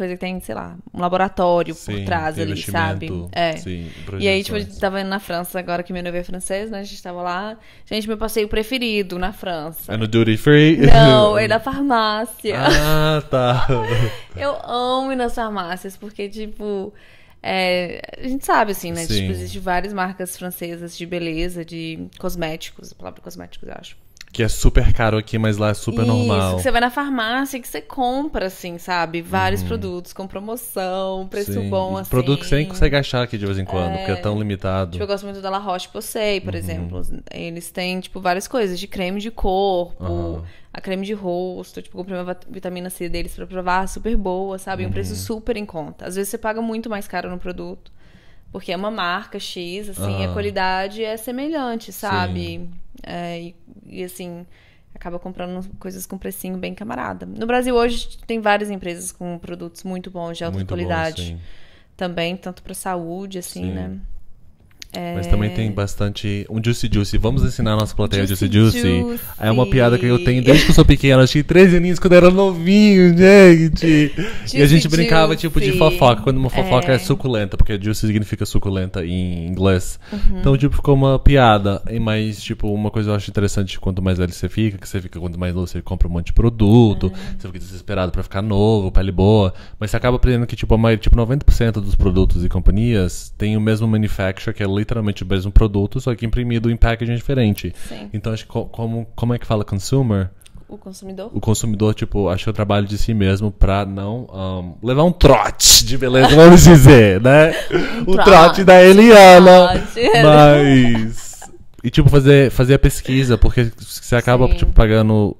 coisa que tem, sei lá, um laboratório sim, por trás ali, sabe? É. Sim, e aí, tipo, a gente tava indo na França agora que meu noivo é francês, né? A gente tava lá. Gente, meu passeio preferido na França. É no Duty Free? Não, é na farmácia. Ah, tá. Eu amo ir nas farmácias, porque, tipo. É, a gente sabe, assim, né? Tipo, existem várias marcas francesas de beleza, de cosméticos, a palavra cosméticos, eu acho que é super caro aqui, mas lá é super Isso, normal. Isso, você vai na farmácia que você compra, assim, sabe? Vários uhum. produtos com promoção, preço Sim. bom, assim. Produto que você nem assim. consegue achar aqui de vez em quando, é... porque é tão limitado. Tipo, eu gosto muito da La Roche-Posay, por uhum. exemplo. Eles têm, tipo, várias coisas. De creme de corpo, uhum. a creme de rosto. Tipo, comprei uma vitamina C deles pra provar, super boa, sabe? Um uhum. preço super em conta. Às vezes você paga muito mais caro no produto. Porque é uma marca X, assim, uhum. a qualidade é semelhante, sabe? É, e, e, assim, acaba comprando coisas com precinho bem camarada. No Brasil hoje tem várias empresas com produtos muito bons de alta muito qualidade bom, também, tanto para saúde, assim, sim. né? É... Mas também tem é. bastante. Um Juicy Juicy. Vamos ensinar a nossa plateia Juicy Juicy. Juicy. É uma piada que eu tenho desde que eu sou pequena. Eu tinha 13 aninhos quando eu era novinho, gente. Juicy, e a gente brincava Juicy. tipo de fofoca. Quando uma fofoca é, é suculenta, porque Juicy significa suculenta em inglês. Uhum. Então, tipo, ficou uma piada. Mas, tipo, uma coisa eu acho interessante quanto mais velho você fica, que você fica quanto mais novo você compra um monte de produto, uhum. você fica desesperado pra ficar novo, pele boa. Mas você acaba aprendendo que, tipo, a maioria, tipo, 90% dos produtos e companhias tem o mesmo manufacturer, que é literalmente o mesmo produto, só que imprimido em packaging diferente. Sim. Então, acho que como, como é que fala consumer? O consumidor? O consumidor, tipo, acha é o trabalho de si mesmo pra não um, levar um trote de beleza, vamos dizer, né? Um o trote, trote da Eliana. Trote. Mas. E, tipo, fazer, fazer a pesquisa, porque você acaba, Sim. tipo, pagando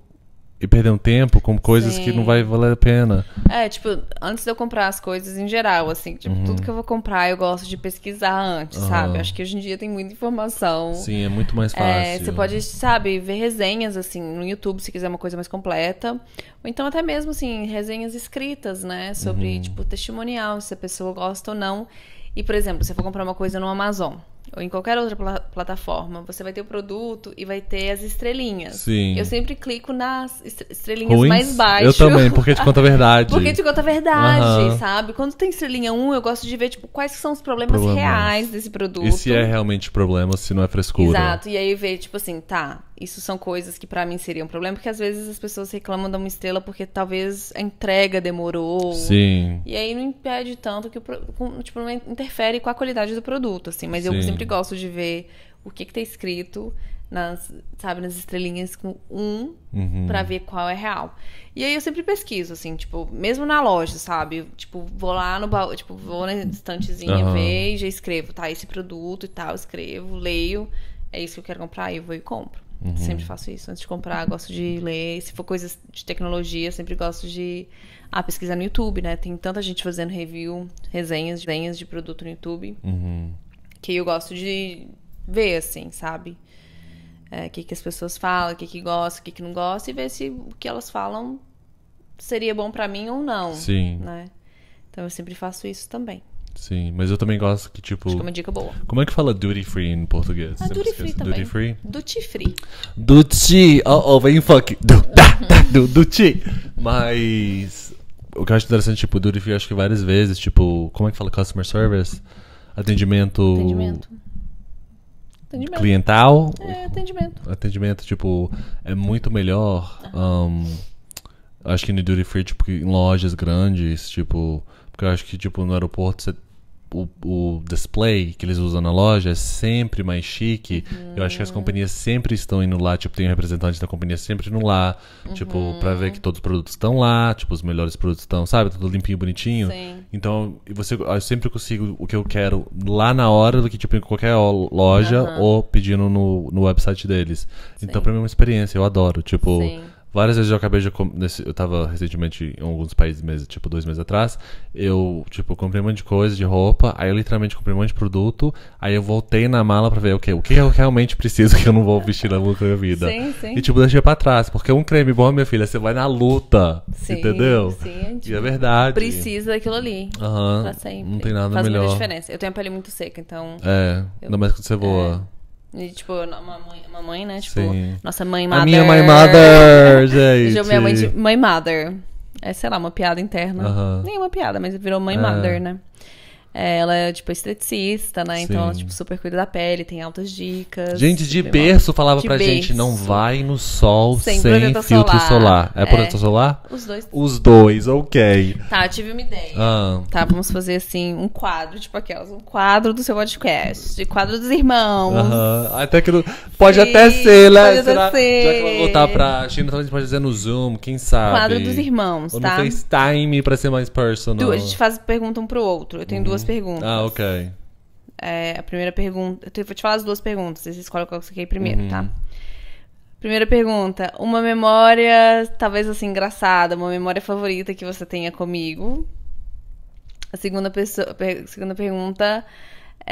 e perder um tempo com coisas Sim. que não vai valer a pena. É, tipo, antes de eu comprar as coisas em geral, assim, tipo, uhum. tudo que eu vou comprar eu gosto de pesquisar antes, uhum. sabe? Acho que hoje em dia tem muita informação. Sim, é muito mais é, fácil. É, você pode, sabe, ver resenhas, assim, no YouTube, se quiser uma coisa mais completa. Ou então até mesmo, assim, resenhas escritas, né? Sobre, uhum. tipo, testemunhal, se a pessoa gosta ou não. E, por exemplo, se eu for comprar uma coisa no Amazon, ou em qualquer outra pl plataforma, você vai ter o produto e vai ter as estrelinhas. Sim. Eu sempre clico nas estrelinhas Ruins? mais baixas. Eu também, porque te conta a verdade. porque te conta a verdade, sabe? Quando tem estrelinha 1, eu gosto de ver, tipo, quais são os problemas, problemas, reais desse produto. E se é realmente problema, se não é frescura. Exato. E aí ver, tipo assim, tá, isso são coisas que para mim seriam um problema, porque às vezes as pessoas reclamam de uma estrela porque talvez a entrega demorou. Sim. E aí não impede tanto que o tipo, não interfere com a qualidade do produto, assim. Mas Sim. eu sempre gosto de ver o que, que tá escrito nas, sabe, nas estrelinhas com um uhum. para ver qual é real. E aí eu sempre pesquiso, assim, tipo, mesmo na loja, sabe? Tipo, vou lá no baú, tipo, vou na estantezinha, uhum. vejo, escrevo, tá, esse produto e tal, escrevo, leio, é isso que eu quero comprar, eu vou e compro. Uhum. Sempre faço isso. Antes de comprar, gosto de ler. Se for coisas de tecnologia, sempre gosto de ah, pesquisar no YouTube, né? Tem tanta gente fazendo review, resenhas, resenhas de produto no YouTube. Uhum. Que eu gosto de ver, assim, sabe? É, o é, que, que as pessoas falam, o que, que gostam, o que, que não gostam, e ver se o que elas falam seria bom para mim ou não. Sim. Né? Então eu sempre faço isso também. Sim, mas eu também gosto que, tipo. Acho que é uma dica boa. Como é que fala duty free em português? Ah, duty free também. Duty free? Duty free. Duty! Oh, oh, vem fuck. Du, da, da, du, duty! Mas. O que eu acho interessante, tipo, duty free, acho que várias vezes, tipo, como é que fala customer service? Atendimento. Atendimento. atendimento. Cliental? É, atendimento. Atendimento, tipo, é muito melhor. Um, acho que no duty free, tipo, em lojas grandes, tipo. Porque eu acho que, tipo, no aeroporto você o, o, display que eles usam na loja é sempre mais chique. Uhum. Eu acho que as companhias sempre estão indo lá. Tipo, tem um representante da companhia sempre indo lá. Tipo, uhum. Tipo, pra ver que todos os produtos estão lá. Tipo, os melhores produtos estão, sabe? Tá tudo limpinho, bonitinho. Sim. Então, você, eu sempre consigo o que eu quero lá na hora do que, tipo, em qualquer loja uhum. ou pedindo no, no website deles. Então, Sim. Então, pra mim é uma experiência. Eu adoro. Tipo, Sim. Várias vezes eu acabei de. Nesse, eu tava recentemente em alguns países, meses, tipo dois meses atrás. Eu, tipo, comprei um monte de coisa, de roupa. Aí eu literalmente comprei um monte de produto. Aí eu voltei na mala pra ver okay, o que eu realmente preciso que eu não vou vestir na minha vida. Sim, sim. E, tipo, deixei pra trás. Porque um creme bom, minha filha, você vai na luta. Sim, entendeu? Sim, tipo, e é verdade. Precisa daquilo ali. Aham. Uhum, Não tem nada Faz melhor. Faz muita diferença. Eu tenho a pele muito seca, então. É. Eu, ainda mais quando você é. voa. É. E, tipo, uma mãe né? Tipo, Sim. nossa mãe mother. A minha mãe mother, gente. Tipo, minha mãe de mãe mother. É, sei lá, uma piada interna. Nem uma piada, mas virou mãe é. mother, né? É, ela é, tipo, esteticista, né? Sim. Então ela, tipo, super cuida da pele, tem altas dicas. Gente, de berço falava de pra berço. gente, não vai no sol sem, sem filtro solar. solar. É, é protetor solar? Os dois. Os dois, ok. Tá, tive uma ideia. Ah. Tá, vamos fazer, assim, um quadro, tipo aquelas, um quadro do seu podcast, de quadro dos irmãos. Aham, até que... Pode Sim, até ser, né? Pode até será, ser. Já que vou voltar pra China, a gente pode fazer no Zoom, quem sabe. Quadro dos irmãos, Ou tá? Ou no FaceTime, pra ser mais personal. Du, a gente faz pergunta um pro outro, eu tenho uhum. duas duas perguntas. Ah, ok. É, a primeira pergunta. Eu vou te falar as duas perguntas, você escolhe qual que você quer primeiro, tá? uhum. tá? Primeira pergunta. Uma memória, talvez assim, engraçada, uma memória favorita que você tenha comigo. A segunda, pessoa, segunda pergunta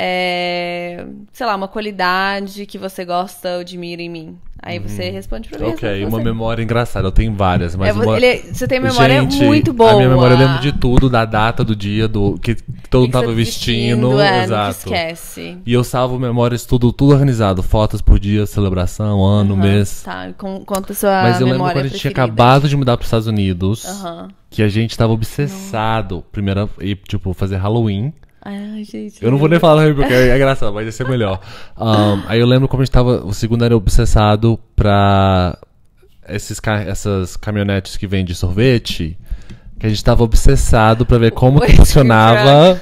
é, sei lá, uma qualidade que você gosta, admira em mim. Aí hum. você responde pra mim. Ok, uma memória engraçada. Eu tenho várias, mas. É, uma... ele, é- você tem memória Gente, muito boa. A minha memória eu lembro de tudo, da data, do dia, do que todo mundo tava vestindo. vestindo é, exato. esquece. E eu salvo memórias, tudo, tudo organizado. Fotos por dia, celebração, ano, mês. Tá, com, conta a sua Mas eu lembro quando a gente tinha acabado de mudar pros Estados Unidos. Que a gente tava obsessado. Primeiro, Primeira, e, tipo, fazer Halloween. Ai, gente. Eu não vou nem falar do porque é engraçado, mas ia ser melhor. Um, aí eu lembro como a gente tava. O segundo era obsessado pra esses, essas caminhonetes que vendem sorvete. Que a gente tava obsessado pra ver como funcionava.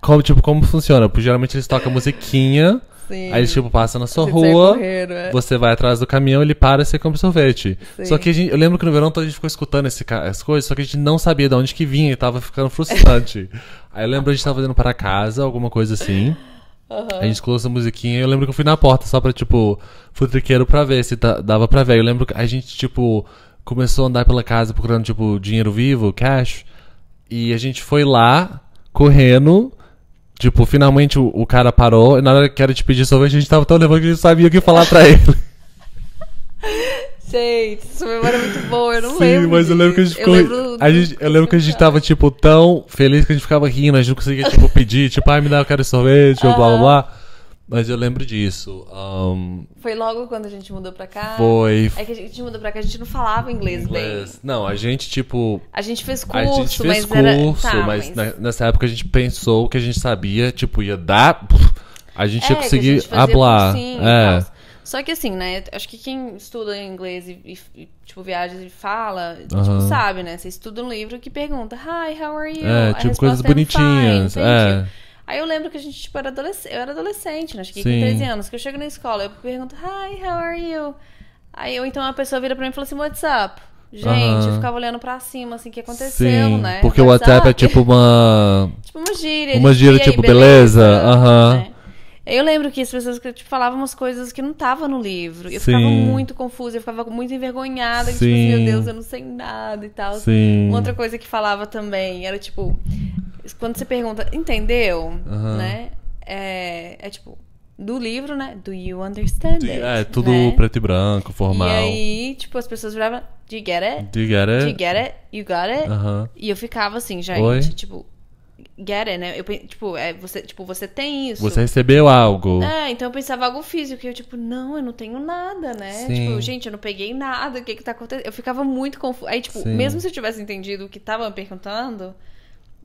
Como, tipo, como funciona. Porque geralmente eles tocam musiquinha. Sim. Aí eles, tipo, passa na sua rua, correr, é. você vai atrás do caminhão, ele para e você compra sorvete. Sim. Só que gente, eu lembro que no verão todo a gente ficou escutando esse, as coisas, só que a gente não sabia de onde que vinha e tava ficando frustrante. Aí eu lembro a gente tava indo para casa, alguma coisa assim. Uhum. A gente escutou essa musiquinha e eu lembro que eu fui na porta só pra, tipo, futriqueiro pra ver se dava pra ver. Eu lembro que a gente, tipo, começou a andar pela casa procurando, tipo, dinheiro vivo, cash. E a gente foi lá, correndo, Tipo, finalmente o, o cara parou e na hora que era te pedir sorvete, a gente tava tão levando que a gente sabia o que falar pra ele. Gente, essa memória é muito boa, eu não Sim, lembro. Sim, mas eu lembro que a gente ficou. Eu lembro, a gente, eu lembro que a gente tava, tipo, tão feliz que a gente ficava rindo, a gente não conseguia, tipo, pedir, tipo, ai, me dá, eu quero sorvete, ou blá blá blá. Mas eu lembro disso. Um... Foi logo quando a gente mudou pra cá? Foi. É que a gente mudou pra cá, a gente não falava inglês, inglês. bem. Não, a gente, tipo. A gente fez curso, A gente fez mas curso, era... tá, mas, mas, nessa época a gente pensou que a gente sabia, tipo, ia dar. A gente é, ia conseguir falar. É. Só que assim, né? Acho que quem estuda inglês e, e tipo, viaja e fala, uhum. tipo, sabe, né? Você estuda um livro que pergunta, Hi, how are you? É, tipo, é, coisas bonitinhas. é. Aí eu lembro que a gente, tipo, era adolescente. Eu era adolescente, né? Acho que com 13 anos. Que eu chego na escola, eu pergunto, hi, how are you? Aí eu então a pessoa vira pra mim e fala assim, what's up? Gente, eu ficava olhando pra cima, assim, o que aconteceu, Sim, né? Porque o WhatsApp é tipo uma. tipo uma gíria. Uma gíria, tipo, beleza? Aham. Né? Eu lembro que as pessoas tipo, falavam umas coisas que não estavam no livro. Eu Sim. ficava muito confusa, eu ficava muito envergonhada. tipo, assim, meu Deus, eu não sei nada e tal. Sim. Uma outra coisa que falava também era, tipo... Quando você pergunta, entendeu? Uhum. Né? É, é tipo do livro, né? Do you understand it? É, tudo né? preto e branco, formal. E aí, tipo, as pessoas viravam, do you get it? Do you get it? Do you get it? You got it? Uh -huh. E eu ficava assim, gente, Oi? tipo, get it, né? Eu, tipo, é, você, tipo, você tem isso. Você recebeu algo. É, então eu pensava algo físico. E eu, tipo, não, eu não tenho nada, né? Sim. Tipo, gente, eu não peguei nada. O que que tá acontecendo? Eu ficava muito confusa. Aí, tipo, Sim. mesmo se eu tivesse entendido o que tava me perguntando,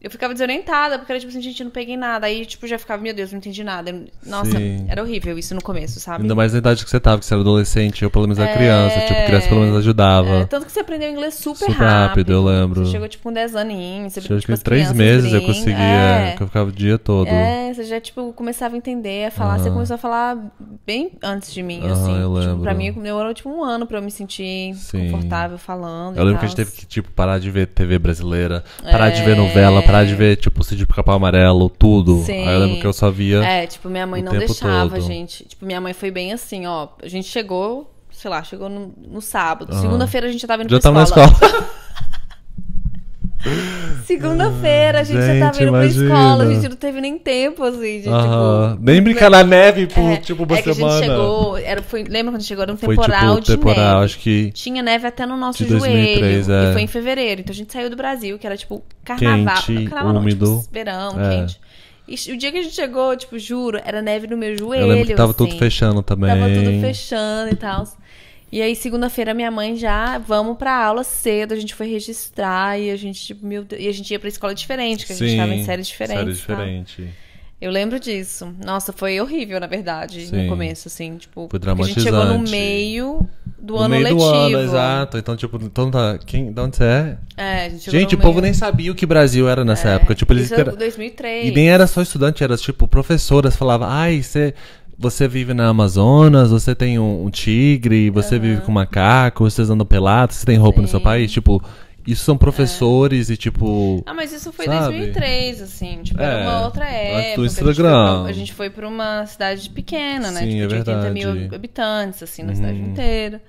eu ficava desorientada, porque era tipo assim, gente, não peguei nada. Aí, tipo, já ficava, meu Deus, não entendi nada. Nossa, Sim. era horrível isso no começo, sabe? Ainda mais na idade que você tava, que você era adolescente, eu pelo menos era é... criança, tipo, criança pelo menos ajudava. É, tanto que você aprendeu inglês super, super rápido. rápido. eu lembro. Você chegou, tipo, com 10 aninhos. Você, chegou, tipo, tipo três meses eu conseguia, é... eu ficava o dia todo. É, você já, tipo, começava a entender, a falar. Você começou a falar bem antes de mim, uhum, assim. Eu lembro. Tipo, pra mim, demorou, tipo, um ano pra eu me sentir Sim. confortável falando Eu lembro que a gente teve que, tipo, parar de ver TV brasileira, parar de ver é. novela, parar de ver, tipo, o Cid Pica-Pau Amarelo, tudo. Sim. Aí eu lembro que eu só via. É, tipo, minha mãe não deixava, gente. Tipo, minha mãe foi bem assim, ó. A gente chegou, sei lá, chegou no, no sábado. Uhum. Segunda-feira a gente já tava indo já pra tava escola. Na escola. Segunda-feira, a gente, gente já tava indo imagina. pra escola, a gente não teve nem tempo, assim, de, uh -huh. tipo, Nem né? brincar na neve por, é, tipo, é uma é semana. a gente chegou, era, foi, lembra quando chegou? Era um foi, tipo, temporal tipo, de temporal, neve. Acho que Tinha neve até no nosso 2003, joelho. É. E foi em fevereiro. Então a gente saiu do Brasil, que era tipo carnaval. Quente, carnaval tipo, úmido. Não, tipo, verão, é. quente. E o dia que a gente chegou, tipo, juro, era neve no meu joelho. Eu lembro que tava assim. tudo fechando também. Tava tudo assim. fechando e tal. E aí, segunda-feira, minha mãe já, vamos pra aula cedo, a gente foi registrar e a gente, tipo, meu Deus, e a gente ia pra escola diferente, que a gente tava em séries diferentes. Série tá? diferente. Eu lembro disso. Nossa, foi horrível, na verdade, Sim. no começo, assim, tipo. Foi dramatizante. A gente chegou no meio do no ano meio letivo. Do ano, exato. Então, tipo, então tá. Quem, de onde você é? É, gente, gente o meio. povo nem sabia o que Brasil era nessa é, época. Tipo, eles. Isso é era... 2003. E nem era só estudante, era tipo professoras falavam, ai, você você vive na Amazonas, você tem um, um tigre, você uhum. vive com macaco, vocês andam pelados, você tem roupa Sim. no seu país, tipo, isso são professores é. e tipo. Ah, mas isso foi em 2003, assim. Tipo, é, era uma é. outra época. Do Instagram. A gente foi pra uma cidade pequena, né? Sim, tipo, é de 80 mil habitantes, assim, na uhum. cidade inteira.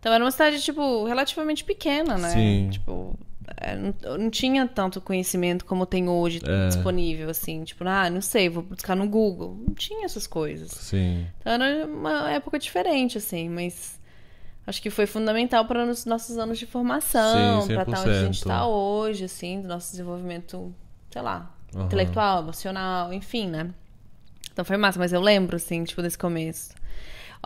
Então era uma cidade, tipo, relativamente pequena, né? Sim. Tipo, é, não, tinha tanto conhecimento como tem hoje é. disponível, assim. Tipo, ah, não sei, vou buscar no Google. Não tinha essas coisas. Sim. Então era uma época diferente, assim, mas acho que foi fundamental para os nossos anos de formação, para estar tá onde a gente está hoje, assim, do nosso desenvolvimento, sei lá, uhum. intelectual, emocional, enfim, né? Então foi massa, mas eu lembro, assim, tipo, desse começo.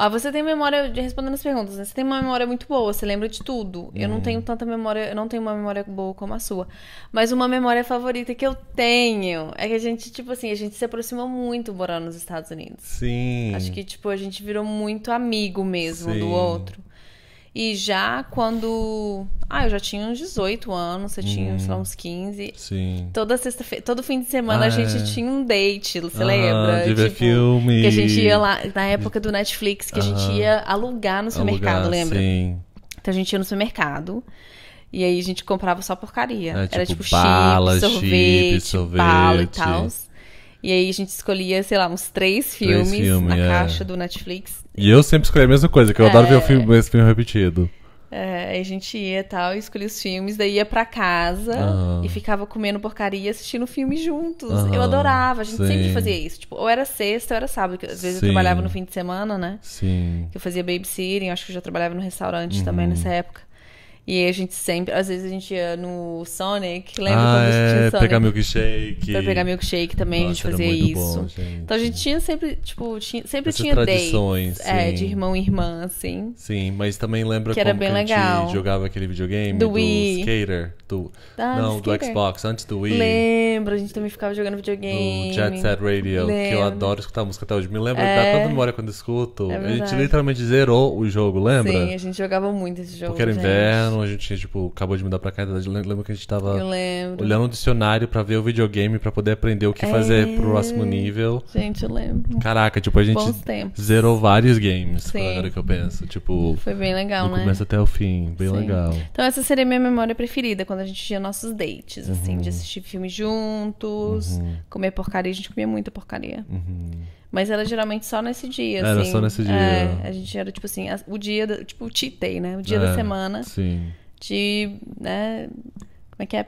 Ó, você tem memória de respondendo as perguntas, né? Você tem uma memória muito boa, você lembra de tudo. Hum. Eu não hum. tenho tanta memória, eu não tenho uma memória boa como a sua. Mas uma memória favorita que eu tenho é que a gente, tipo assim, a gente se aproximou muito morando nos Estados Unidos. Sim. Acho que, tipo, a gente virou muito amigo mesmo Sim. do outro. E já quando. Ah, eu já tinha uns 18 anos, você tinha, hum, sei lá, uhum. uns 15. Sim. Toda sexta todo fim de semana ah, a gente ah, é. tinha um date, você ah, lembra? De ver tipo, filme. Que a gente ia lá, na época do Netflix, que ah, a gente ia alugar no supermercado, alugar, lembra? Sim. Então a gente ia no supermercado. E aí a gente comprava só porcaria. É, Era tipo, tipo bala, chips, sorvete, chip, sorvete, bala e tal. E aí a gente escolhia, sei lá, uns três filmes três na é. caixa do Netflix. E eu sempre escolhi a mesma coisa, que eu é... adoro ver o é. filme, esse filme repetido. É, a gente ia tal, escolhia os filmes, daí ia pra casa ah. e ficava comendo porcaria assistindo filme juntos. Ah. Eu adorava, a gente Sim. sempre fazia isso. Tipo, ou era sexta ou era sábado, que às vezes Sim. eu trabalhava no fim de semana, né? Sim. Que eu fazia babysitting, acho que eu já trabalhava no restaurante uhum. também nessa época. E a gente sempre, às vezes a gente ia no Sonic, lembra ah, quando a gente é, Sonic? pegar milkshake. Pra pegar milkshake também, Nossa, a gente fazia isso. Bom, gente. Então a gente tinha sempre, tipo, tinha, sempre Essas tinha tradições, dates, é, de irmão e irmã, assim. Sim, mas também lembra que era bem que legal. a gente jogava aquele videogame do, do Wii. Skater, do ah, Não, skater. do Xbox, antes do Wii. Lembro, a gente também ficava jogando videogame. Do Jet Set Radio, lembro. que eu adoro escutar música até hoje. Me lembro, é... toda tanta memória quando escuto. É a gente literalmente zerou o jogo, lembra? Sim, a gente jogava muito esse jogo. Porque era gente. inverno, a gente, tipo, acabou de mudar pra cá. Né? Lembro que a gente tava olhando o dicionário pra ver o videogame pra poder aprender o que é... fazer pro próximo nível. Gente, eu lembro. Caraca, tipo, a gente zerou vários games, agora que eu penso. Tipo. Foi bem legal, do né? Começa até o fim, bem Sim. legal. Então essa seria minha memória preferida, quando a gente tinha nossos dates, uhum. assim, de uhum. assistir filmes juntos, uhum. comer porcaria, a gente comia muita porcaria. Uhum. Mas era geralmente só nesse dia, assim. Era só nesse dia. É, a gente era, tipo assim, o dia, tipo, o cheat day, né? O dia é, da semana. Sim. De, né? Como é que é?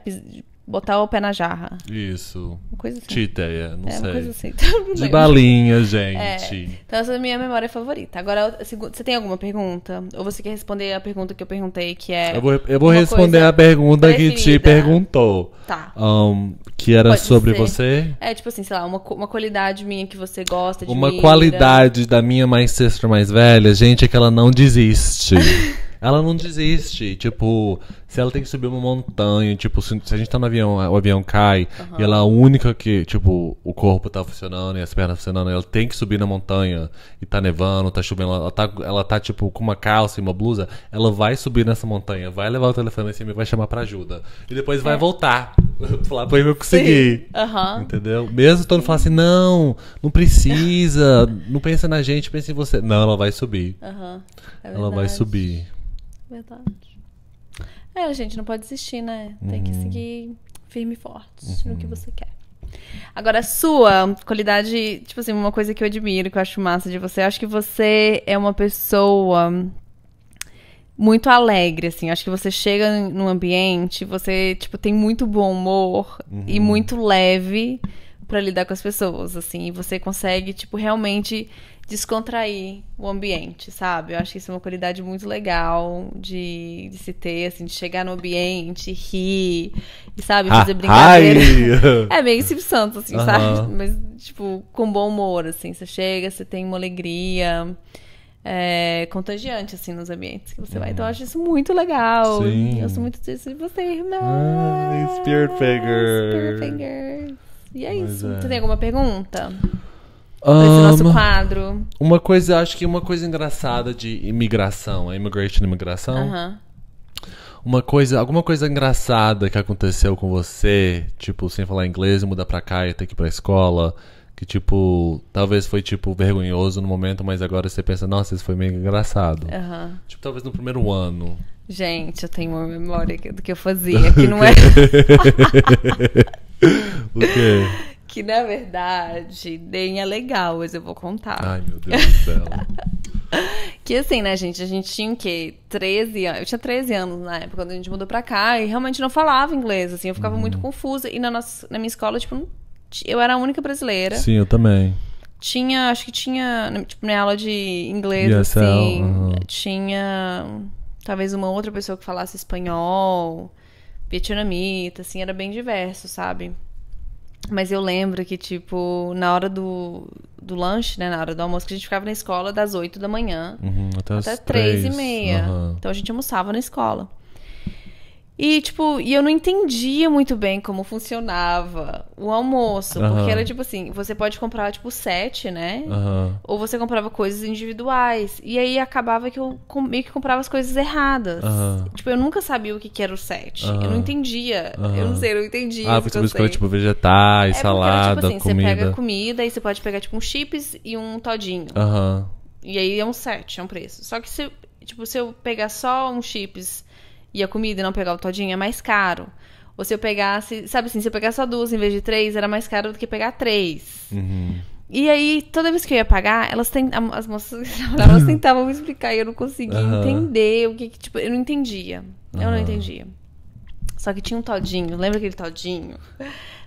Botar o pé na jarra. Isso. Uma coisa assim. Titeia, é, não é, sei. Uma coisa assim. De balinha, é. gente. É. Então essa é a minha memória favorita. Agora, você tem alguma pergunta? Ou você quer responder a pergunta que eu perguntei, que é. Eu vou, eu vou responder a pergunta que te perguntou. Tá. Um, que era Pode sobre ser. você? É, tipo assim, sei lá, uma, uma qualidade minha que você gosta de Uma qualidade da minha mais sexta mais velha, gente, é que ela não desiste. ela não desiste. Tipo, se ela tem que subir uma montanha, tipo, se, se a gente tá no avião, o avião cai, uhum. e ela é a única que, tipo, o corpo tá funcionando e as pernas funcionando, ela tem que subir na montanha e tá nevando, tá chovendo, ela tá, ela tá tipo, com uma calça e uma blusa, ela vai subir nessa montanha, vai levar o telefone em cima e vai chamar pra ajuda. E depois é. vai voltar. falar pra eu consegui. Uhum. Entendeu? Mesmo todo mundo falar assim, não, não precisa, não pensa na gente, pensa em você. Não, ela vai subir. Uhum. É ela vai subir. Verdade. É, gente, não pode desistir, né? Tem uhum. que seguir firme e forte uhum. no que você quer. Agora, a sua qualidade, tipo assim, uma coisa que eu admiro, que eu acho massa de você, acho que você é uma pessoa muito alegre, assim. Acho que você chega num ambiente, você, tipo, tem muito bom humor uhum. e muito leve para lidar com as pessoas, assim, e você consegue, tipo, realmente descontrair o ambiente, sabe? Eu acho que isso é uma qualidade muito legal de, de se ter, assim, de chegar no ambiente, rir, e, sabe, ah, fazer ah, brincadeira. é meio Silvio Santos, assim, uhum. sabe? Mas, tipo, com bom humor, assim, você chega, você tem uma alegria é, contagiante, assim, nos ambientes que você hum. vai. Então, eu acho isso muito legal. Sim. Eu sou muito triste de você, irmã. Ah, Spirit Spearfinger. E é Mas isso. É. Você tem alguma pergunta? Um, nosso quadro. Uma coisa, acho que uma coisa engraçada de imigração, é immigration, imigração. Uhum. Uma coisa, alguma coisa engraçada que aconteceu com você, tipo, sem falar inglês, mudar pra cá e ter que ir pra escola, que tipo, talvez foi tipo vergonhoso no momento, mas agora você pensa, nossa, isso foi meio engraçado. Uhum. Tipo, talvez no primeiro ano. Gente, eu tenho uma memória do que eu fazia, que não é. o quê? Que na verdade nem é legal, mas eu vou contar. Ai, meu Deus do céu. que assim, né, gente? A gente tinha o quê? 13 anos. Eu tinha 13 anos na época, quando a gente mudou pra cá, e realmente não falava inglês, assim, eu ficava uhum. muito confusa. E na, nossa, na minha escola, tipo, eu era a única brasileira. Sim, eu também. Tinha, acho que tinha, tipo, na aula de inglês, ESL, é assim, uhum. tinha talvez uma outra pessoa que falasse espanhol vietnamita, assim, era bem diverso, sabe? Mas eu lembro que, tipo, na hora do, do lanche, né? Na hora do almoço, que a gente ficava na escola das 8 da manhã uhum, até, até as 3 e meia. Uhum. Então a gente almoçava na escola. E, tipo, e eu não entendia muito bem como funcionava o almoço. Uhum. Porque era tipo assim, você pode comprar, tipo, sete, né? Uhum. Ou você comprava coisas individuais. E aí acabava que eu meio que comprava as coisas erradas. Uhum. Tipo, eu nunca sabia o que, que era o sete. Eu não entendia. Eu não sei, eu não entendia. Ah, porque você escolheu, tipo, vegetais, é tipo salada, porque, tipo, assim, comida. Você pega comida e você pode pegar, tipo, um chips e um todinho. E aí é um sete, é um preço. Só que se, tipo, se eu pegar só um chips e a comida não pegar o todinho é mais caro. Ou se eu pegasse, sabe assim, se eu pegasse só duas em vez de três, era mais caro do que pegar três. Uhum. E aí, toda vez que eu ia pagar, elas tem, as moças elas uhum. tentavam me explicar e eu não conseguia uhum. entender o que, que, tipo, eu não entendia. Uhum. Eu não entendia. Só que tinha um todinho, lembra aquele todinho?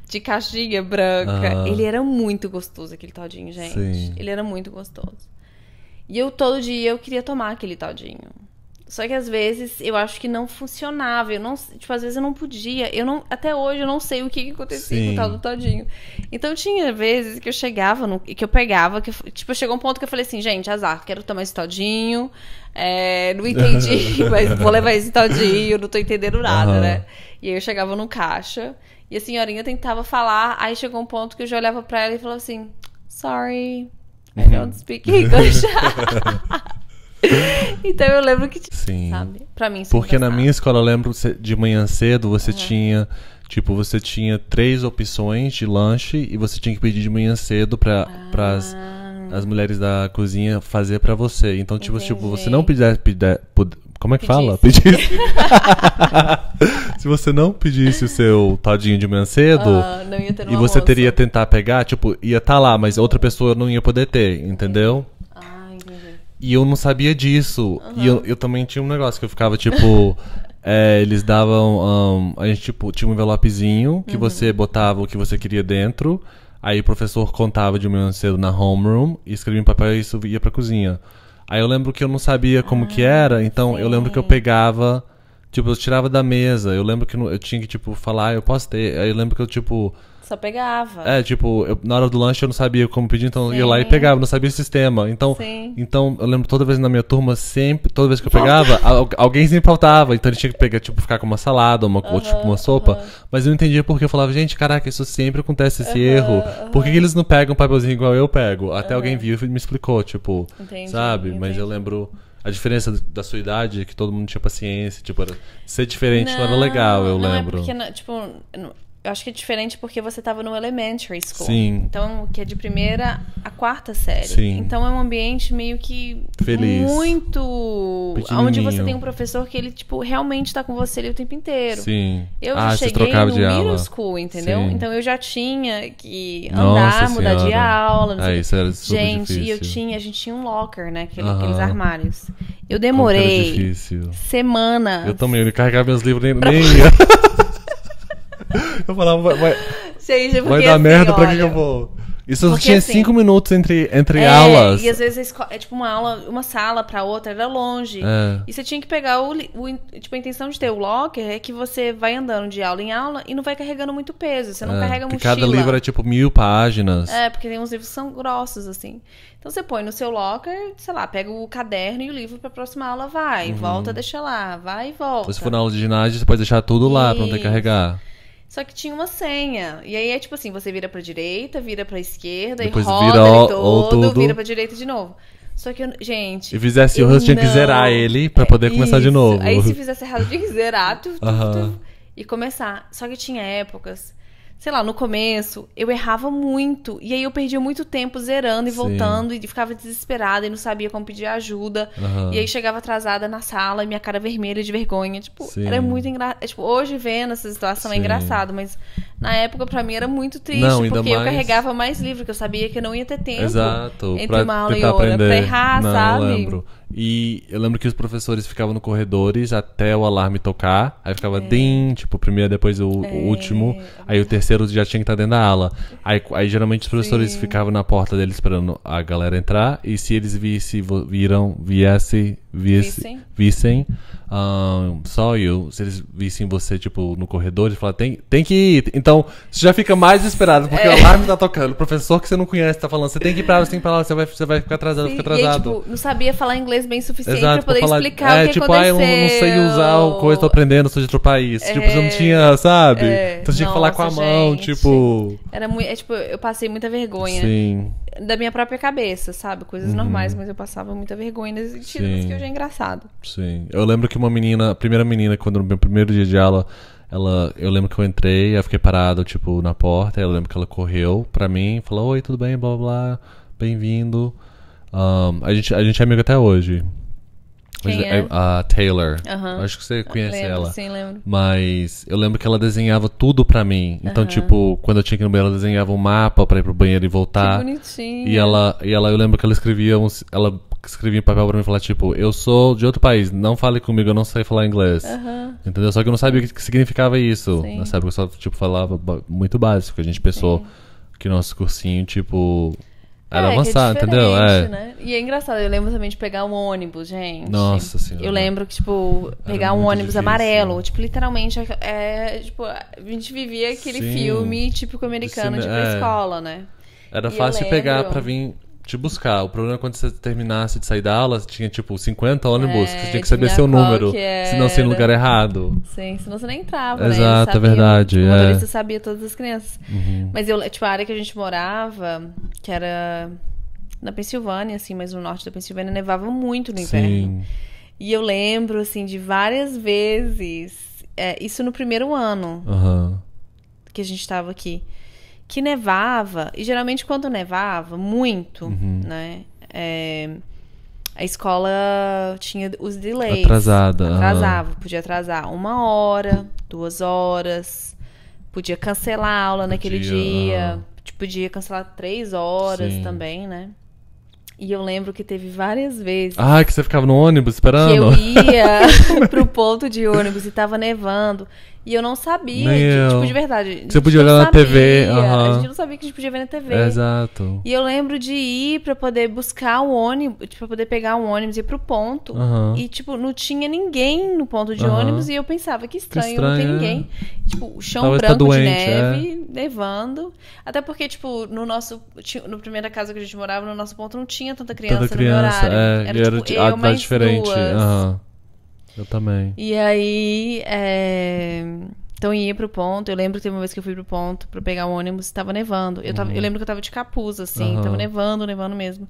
De caixinha branca. Ele era muito gostoso, aquele todinho, gente. Sim. Ele era muito gostoso. E eu, todo dia, eu queria tomar aquele todinho. Só que às vezes eu acho que não funcionava. Eu não, tipo, às vezes eu não podia. Eu não, até hoje eu não sei o que, que acontecia Sim. com o tal do todinho. Então tinha vezes que eu chegava, no, que eu pegava, que eu, tipo, chegou um ponto que eu falei assim, gente, azar, quero tomar esse todinho. É, não entendi, mas vou levar esse todinho, não tô entendendo nada, uhum. né? E aí eu chegava no caixa e a senhorinha tentava falar, aí chegou um ponto que eu já olhava para ela e falava assim: "Sorry, I uhum. don't speak English". então eu lembro que tinha, Sim. sabe? Pra mim Porque na minha escola eu lembro de manhã cedo você uhum. tinha... Tipo, você tinha três opções de lanche e você tinha que pedir de manhã cedo para ah. as mulheres da cozinha fazer para você. Então, tipo, tipo Entendi. tipo, você não pedir, pedir pud, como é que pedisse. fala? Pedisse. Se você não pedisse o seu todinho de manhã cedo, ah, e você almoço. teria tentar pegar, tipo, ia estar tá lá, mas outra pessoa não ia poder ter, entendeu? E eu não sabia disso. Uhum. E eu, eu também tinha um negócio que eu ficava tipo. é, eles davam. Um, a gente tipo, tinha um envelopezinho que uhum. você botava o que você queria dentro. Aí o professor contava de manhã cedo na homeroom e escrevia em papel e isso ia pra cozinha. Aí eu lembro que eu não sabia como ah, que era, então sim. eu lembro que eu pegava. Tipo, eu tirava da mesa. Eu lembro que eu tinha que, tipo, falar, ah, eu posso ter. Aí eu lembro que eu, tipo só pegava. É, tipo, eu, na hora do lanche eu não sabia como pedir, então Sim. ia lá e pegava, não sabia o sistema. Então, então eu lembro toda vez na minha turma, sempre, toda vez que eu pegava, alguém sempre faltava. Então ele tinha que pegar, tipo, ficar com uma salada, uma, ou tipo uma sopa. Mas eu não entendia porque eu falava, gente, caraca, isso sempre acontece esse erro. Por que, eles não pegam um papelzinho igual eu pego? Até alguém viu e me explicou, tipo, entendi, sabe? Entendi. Mas eu lembro a diferença da sua idade, que todo mundo tinha paciência, tipo, era ser diferente não, não era legal, eu não, é lembro. É porque, tipo, eu acho que é diferente porque você estava no elementary school. Sim. Então, que é de primeira a quarta série. Sim. Então é um ambiente meio que Feliz. muito onde você tem um professor que ele tipo realmente está com você ali o tempo inteiro. Sim. Eu ah, já cheguei no middle aula. school, entendeu? Sim. Então eu já tinha que andar, Nossa mudar senhora. de aula, não sei. Ah, isso era super gente, difícil. e eu tinha, a gente tinha um locker, né, aquele, uh -huh. aqueles armários. Eu demorei semana. Eu também, eu carregava meus livros nem, nem Eu falava, vai, Gente, vai dar assim, merda, olha, pra que, que eu vou? Isso porque, tinha assim, cinco minutos entre, entre é, aulas. E às vezes é tipo uma aula, uma sala pra outra, era longe. É. E você tinha que pegar o, o, Tipo, a intenção de ter o locker é que você vai andando de aula em aula e não vai carregando muito peso. Você não é, carrega mochila. Cada livro é tipo mil páginas. É, porque tem uns livros que são grossos, assim. Então você põe no seu locker, sei lá, pega o caderno e o livro pra próxima aula vai. Uhum. Volta, deixa lá. Vai e volta. se for na aula de ginásio, você pode deixar tudo lá Isso. pra não ter que carregar. Só que tinha uma senha. E aí é tipo assim, você vira pra direita, vira pra esquerda Depois e roda vira ele todo, tudo. vira pra direita de novo. Só que, eu, gente. E fizesse errado, tinha que zerar ele pra é poder é começar isso. de novo. Aí se fizesse errado, tinha que zerar. Tu, tu, uh -huh. tu, e começar. Só que tinha épocas sei lá, no começo, eu errava muito. E aí eu perdia muito tempo zerando e Sim. voltando e ficava desesperada e não sabia como pedir ajuda. Uhum. E aí chegava atrasada na sala e minha cara vermelha de vergonha. Tipo, Sim. era muito engraçado. É, tipo, hoje vendo essa situação é Sim. é engraçado, mas na época, pra mim, era muito triste, não, porque mais... eu carregava mais livro, que eu sabia que eu não ia ter tempo Exato, entre pra uma aula e outra aprender. pra errar, não, sabe? Eu lembro. E eu lembro que os professores ficavam no corredores até o alarme tocar. Aí ficava é. din, tipo, primeiro, depois o, é. o, último. Aí o terceiro já tinha que estar tá dentro da aula Aí, aí geralmente os professores Sim. ficavam na porta deles esperando a galera entrar. E se eles visse, viram, viesse visse, vissem, vissem um, só eu, se eles vissem você, tipo, no corredor, eles falar tem, tem que ir. Então, você já fica mais desesperado, porque é. o alarme tá tocando. O professor que você não conhece tá falando, você tem que ir pra lá, você tem que ir pra lá, você vai, você vai ficar atrasado, fica atrasado. E, tipo, não sabia falar inglês bem suficiente Exato, pra poder falar, explicar é, o que tipo, aconteceu. Ah, eu não, sei usar o coisa, tô aprendendo, sou de outro país. É, tipo, você não é. tinha, sabe? É, então você tinha nossa, que falar com a gente. mão, tipo... Era muito, é, tipo, eu passei muita vergonha. Sim. Da minha própria cabeça, sabe? Coisas uhum. normais, mas eu passava muita vergonha nesses sentido, Sim. que eu já é engraçado. Sim. Eu lembro que uma menina, a primeira menina, quando no meu primeiro dia de aula, ela, eu lembro que eu entrei, eu fiquei parado, tipo, na porta, eu lembro que ela correu pra mim, falou, oi, tudo bem, blá, blá, blá bem-vindo. Um, a, gente, a gente é amigo até hoje. Quem é? A Taylor. Uhum. Acho que você conhece lembro, ela. Sim, lembro. Mas eu lembro que ela desenhava tudo pra mim. Então, uhum. tipo, quando eu tinha que ir no banheiro, ela desenhava um mapa pra ir pro banheiro e voltar. Que bonitinho. E ela, e ela eu lembro que ela escrevia uns. Ela escrevia em papel pra mim e tipo, eu sou de outro país, não fale comigo, eu não sei falar inglês. Uhum. Entendeu? Só que eu não sabia o que significava isso. Sim. Nessa época eu só, tipo, falava muito básico. A gente pensou Sim. que nosso cursinho, tipo, era é, é avançar, é entendeu? É. Né? E é engraçado, eu lembro também de pegar um ônibus, gente. Nossa senhora. Eu lembro que, tipo, pegar um ônibus difícil, amarelo, tipo, literalmente, é, tipo, a gente vivia aquele Sim. filme típico americano de, ir pra é. escola, né? Era e fácil lembro... pegar pra vir te buscar. O problema é quando você terminasse de sair da aula, tinha tipo 50 ônibus, é, que você tinha que saber seu número, é. senão você ia no lugar errado. Sim, senão você nem entrava, né? Exato, né? é verdade. O é. motorista é. sabia todas as crianças. Uhum. Mas eu, tipo, a área que a gente morava, que era na Pensilvânia, assim, mas no norte da Pensilvânia, nevava muito no inverno. Sim. E eu lembro, assim, de várias vezes, é, isso no primeiro ano uhum. que a gente estava aqui que nevava, e geralmente quando nevava, muito, uhum. né? É, a escola tinha os delays. Atrasada. Atrasava, podia atrasar uma hora, duas horas, podia cancelar a aula podia. naquele dia, ah. podia cancelar três horas Sim. também, né? E eu lembro que teve várias vezes. Ah, que você ficava no ônibus esperando? Que eu ia pro ponto de ônibus e tava nevando. E eu não sabia, de, tipo, de verdade. Você podia olhar na sabia, TV. A gente não sabia que a gente podia ver na TV. Exato. E eu lembro de ir pra poder buscar o ônibus, tipo, pra poder pegar um ônibus e ir pro ponto. E, tipo, não tinha ninguém no ponto de ônibus. E eu pensava, que estranho, que estranho, não tem é. ninguém. Tipo, o chão Talvez tá branco tá doente, de é. neve, é. nevando. Até porque, tipo, no nosso. No primeira casa que a gente morava, no nosso ponto, não tinha tanta criança, tanta criança no horário. É, era, era, tipo, eu, mais diferente. Duas. Eu também. E aí. É... Então eu ia pro ponto. Eu lembro que teve uma vez que eu fui pro ponto pra pegar o um ônibus e tava nevando. Eu, tava, uhum. eu lembro que eu tava de capuz, assim. Uhum. Tava nevando, nevando mesmo.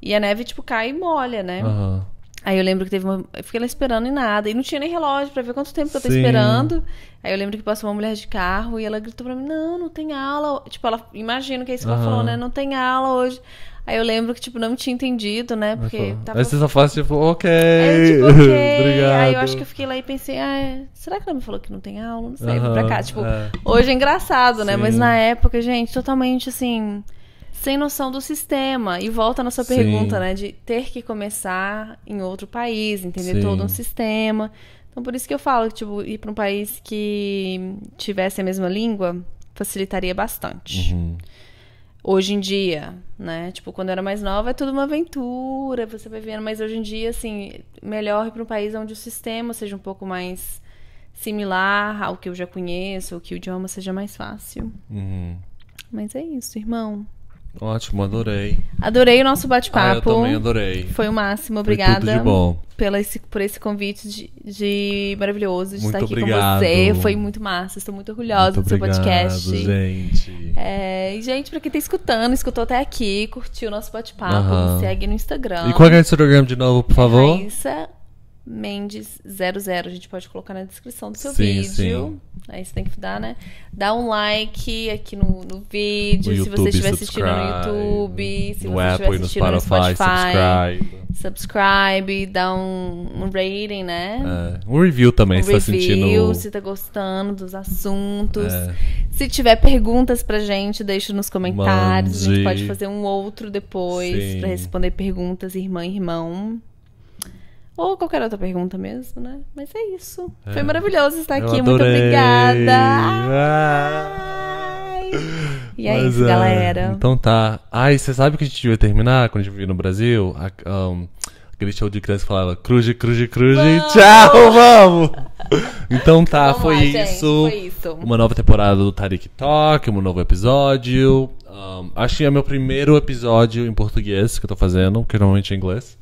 E a neve, tipo, cai e molha, né? Uhum. Aí eu lembro que teve uma. Eu fiquei lá esperando e nada. E não tinha nem relógio pra ver quanto tempo que eu tô Sim. esperando. Aí eu lembro que passou uma mulher de carro e ela gritou pra mim: Não, não tem aula. Tipo, ela imagino que é isso que ela falou, né? Não tem aula hoje. Aí eu lembro que, tipo, não tinha entendido, né? Porque tava... Aí você só fala, tipo, ok. É, tipo, Aí eu, tipo, ok. Obrigado. Aí eu acho que eu fiquei lá e pensei, ah, é, será que ela me falou que não tem aula? Não sei, uhum, vou pra cá. Tipo, é. hoje é engraçado, Sim. né? Mas na época, gente, totalmente assim, sem noção do sistema. E volta na sua Sim. pergunta, né? De ter que começar em outro país, entender Sim. todo um sistema. Então, por isso que eu falo que, tipo, ir pra um país que tivesse a mesma língua facilitaria bastante. Uhum. Hoje em dia né? Tipo, quando eu era mais nova, é tudo uma aventura, você vai vendo. Mas hoje em dia, assim, melhor ir para um país onde o sistema seja um pouco mais similar ao que eu já conheço, ou que o idioma seja mais fácil. Uhum. Mas é isso, irmão. Ótimo, adorei. Adorei o nosso bate-papo. Ah, eu também adorei. Foi o máximo, obrigada. Foi tudo de bom. Pela esse, por esse convite de, de maravilhoso de muito estar aqui obrigado. com você. Foi muito massa, estou muito orgulhosa muito do seu podcast. Gente. É, gente, pra quem tá escutando, escutou até aqui, curtiu o nosso bate-papo, uhum. segue no Instagram. E qual é o Instagram de novo, por é favor? Raíssa Mendes00. A gente pode colocar na descrição do seu sim, vídeo. Sim. Aí você tem que dar, né? Dá um like aqui no, no vídeo. No se você estiver assistindo no YouTube, se no você Apple, estiver assistindo no Spotify, subscribe. Subscribe, dá um, um rating, né? É, um review também, um se tá review, tá sentindo. Se tá gostando dos assuntos. É. Se tiver perguntas pra gente, deixa nos comentários. Mande. A gente pode fazer um outro depois para responder perguntas, irmã e irmão. Ou qualquer outra pergunta mesmo, né? Mas é isso. É. Foi maravilhoso estar aqui. Muito obrigada. Ah. Ai. E é Mas, isso, é. galera. Então tá. Ai, você sabe que a gente ia terminar quando a gente vir no Brasil? A, um, aquele show de criança falava cruje cruje cruje Vamos! Tchau, vamos! Então tá, vamos foi, lá, isso. foi isso. Uma nova temporada do Tarik Talk, um novo episódio. Um, acho que é meu primeiro episódio em português que eu tô fazendo, que normalmente é em inglês.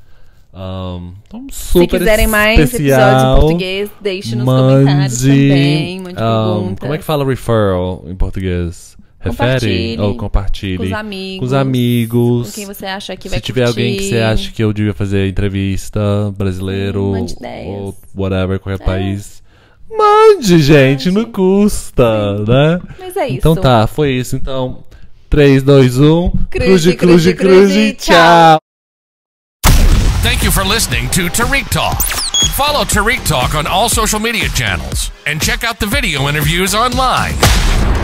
Um, então super Se quiserem mais especial, episódios em português, deixe nos mande, comentários também. Mande um, Como é que fala referral em português? Refere ou compartilhe com os amigos. Com os amigos. Com quem você acha que vai Se tiver curtir. alguém que você acha que eu devia fazer entrevista, brasileiro, hum, ou whatever, qualquer é. país. Mande, gente, Mande. não custa, Sim. né? Mas é então isso. Então tá, foi isso. Então, 3, 2, 1. Cruze, cruze, cruze. cruze, cruze tchau. Thank you for listening to Tariq Talk. Follow Tariq Talk on all social media channels and check out the video interviews online.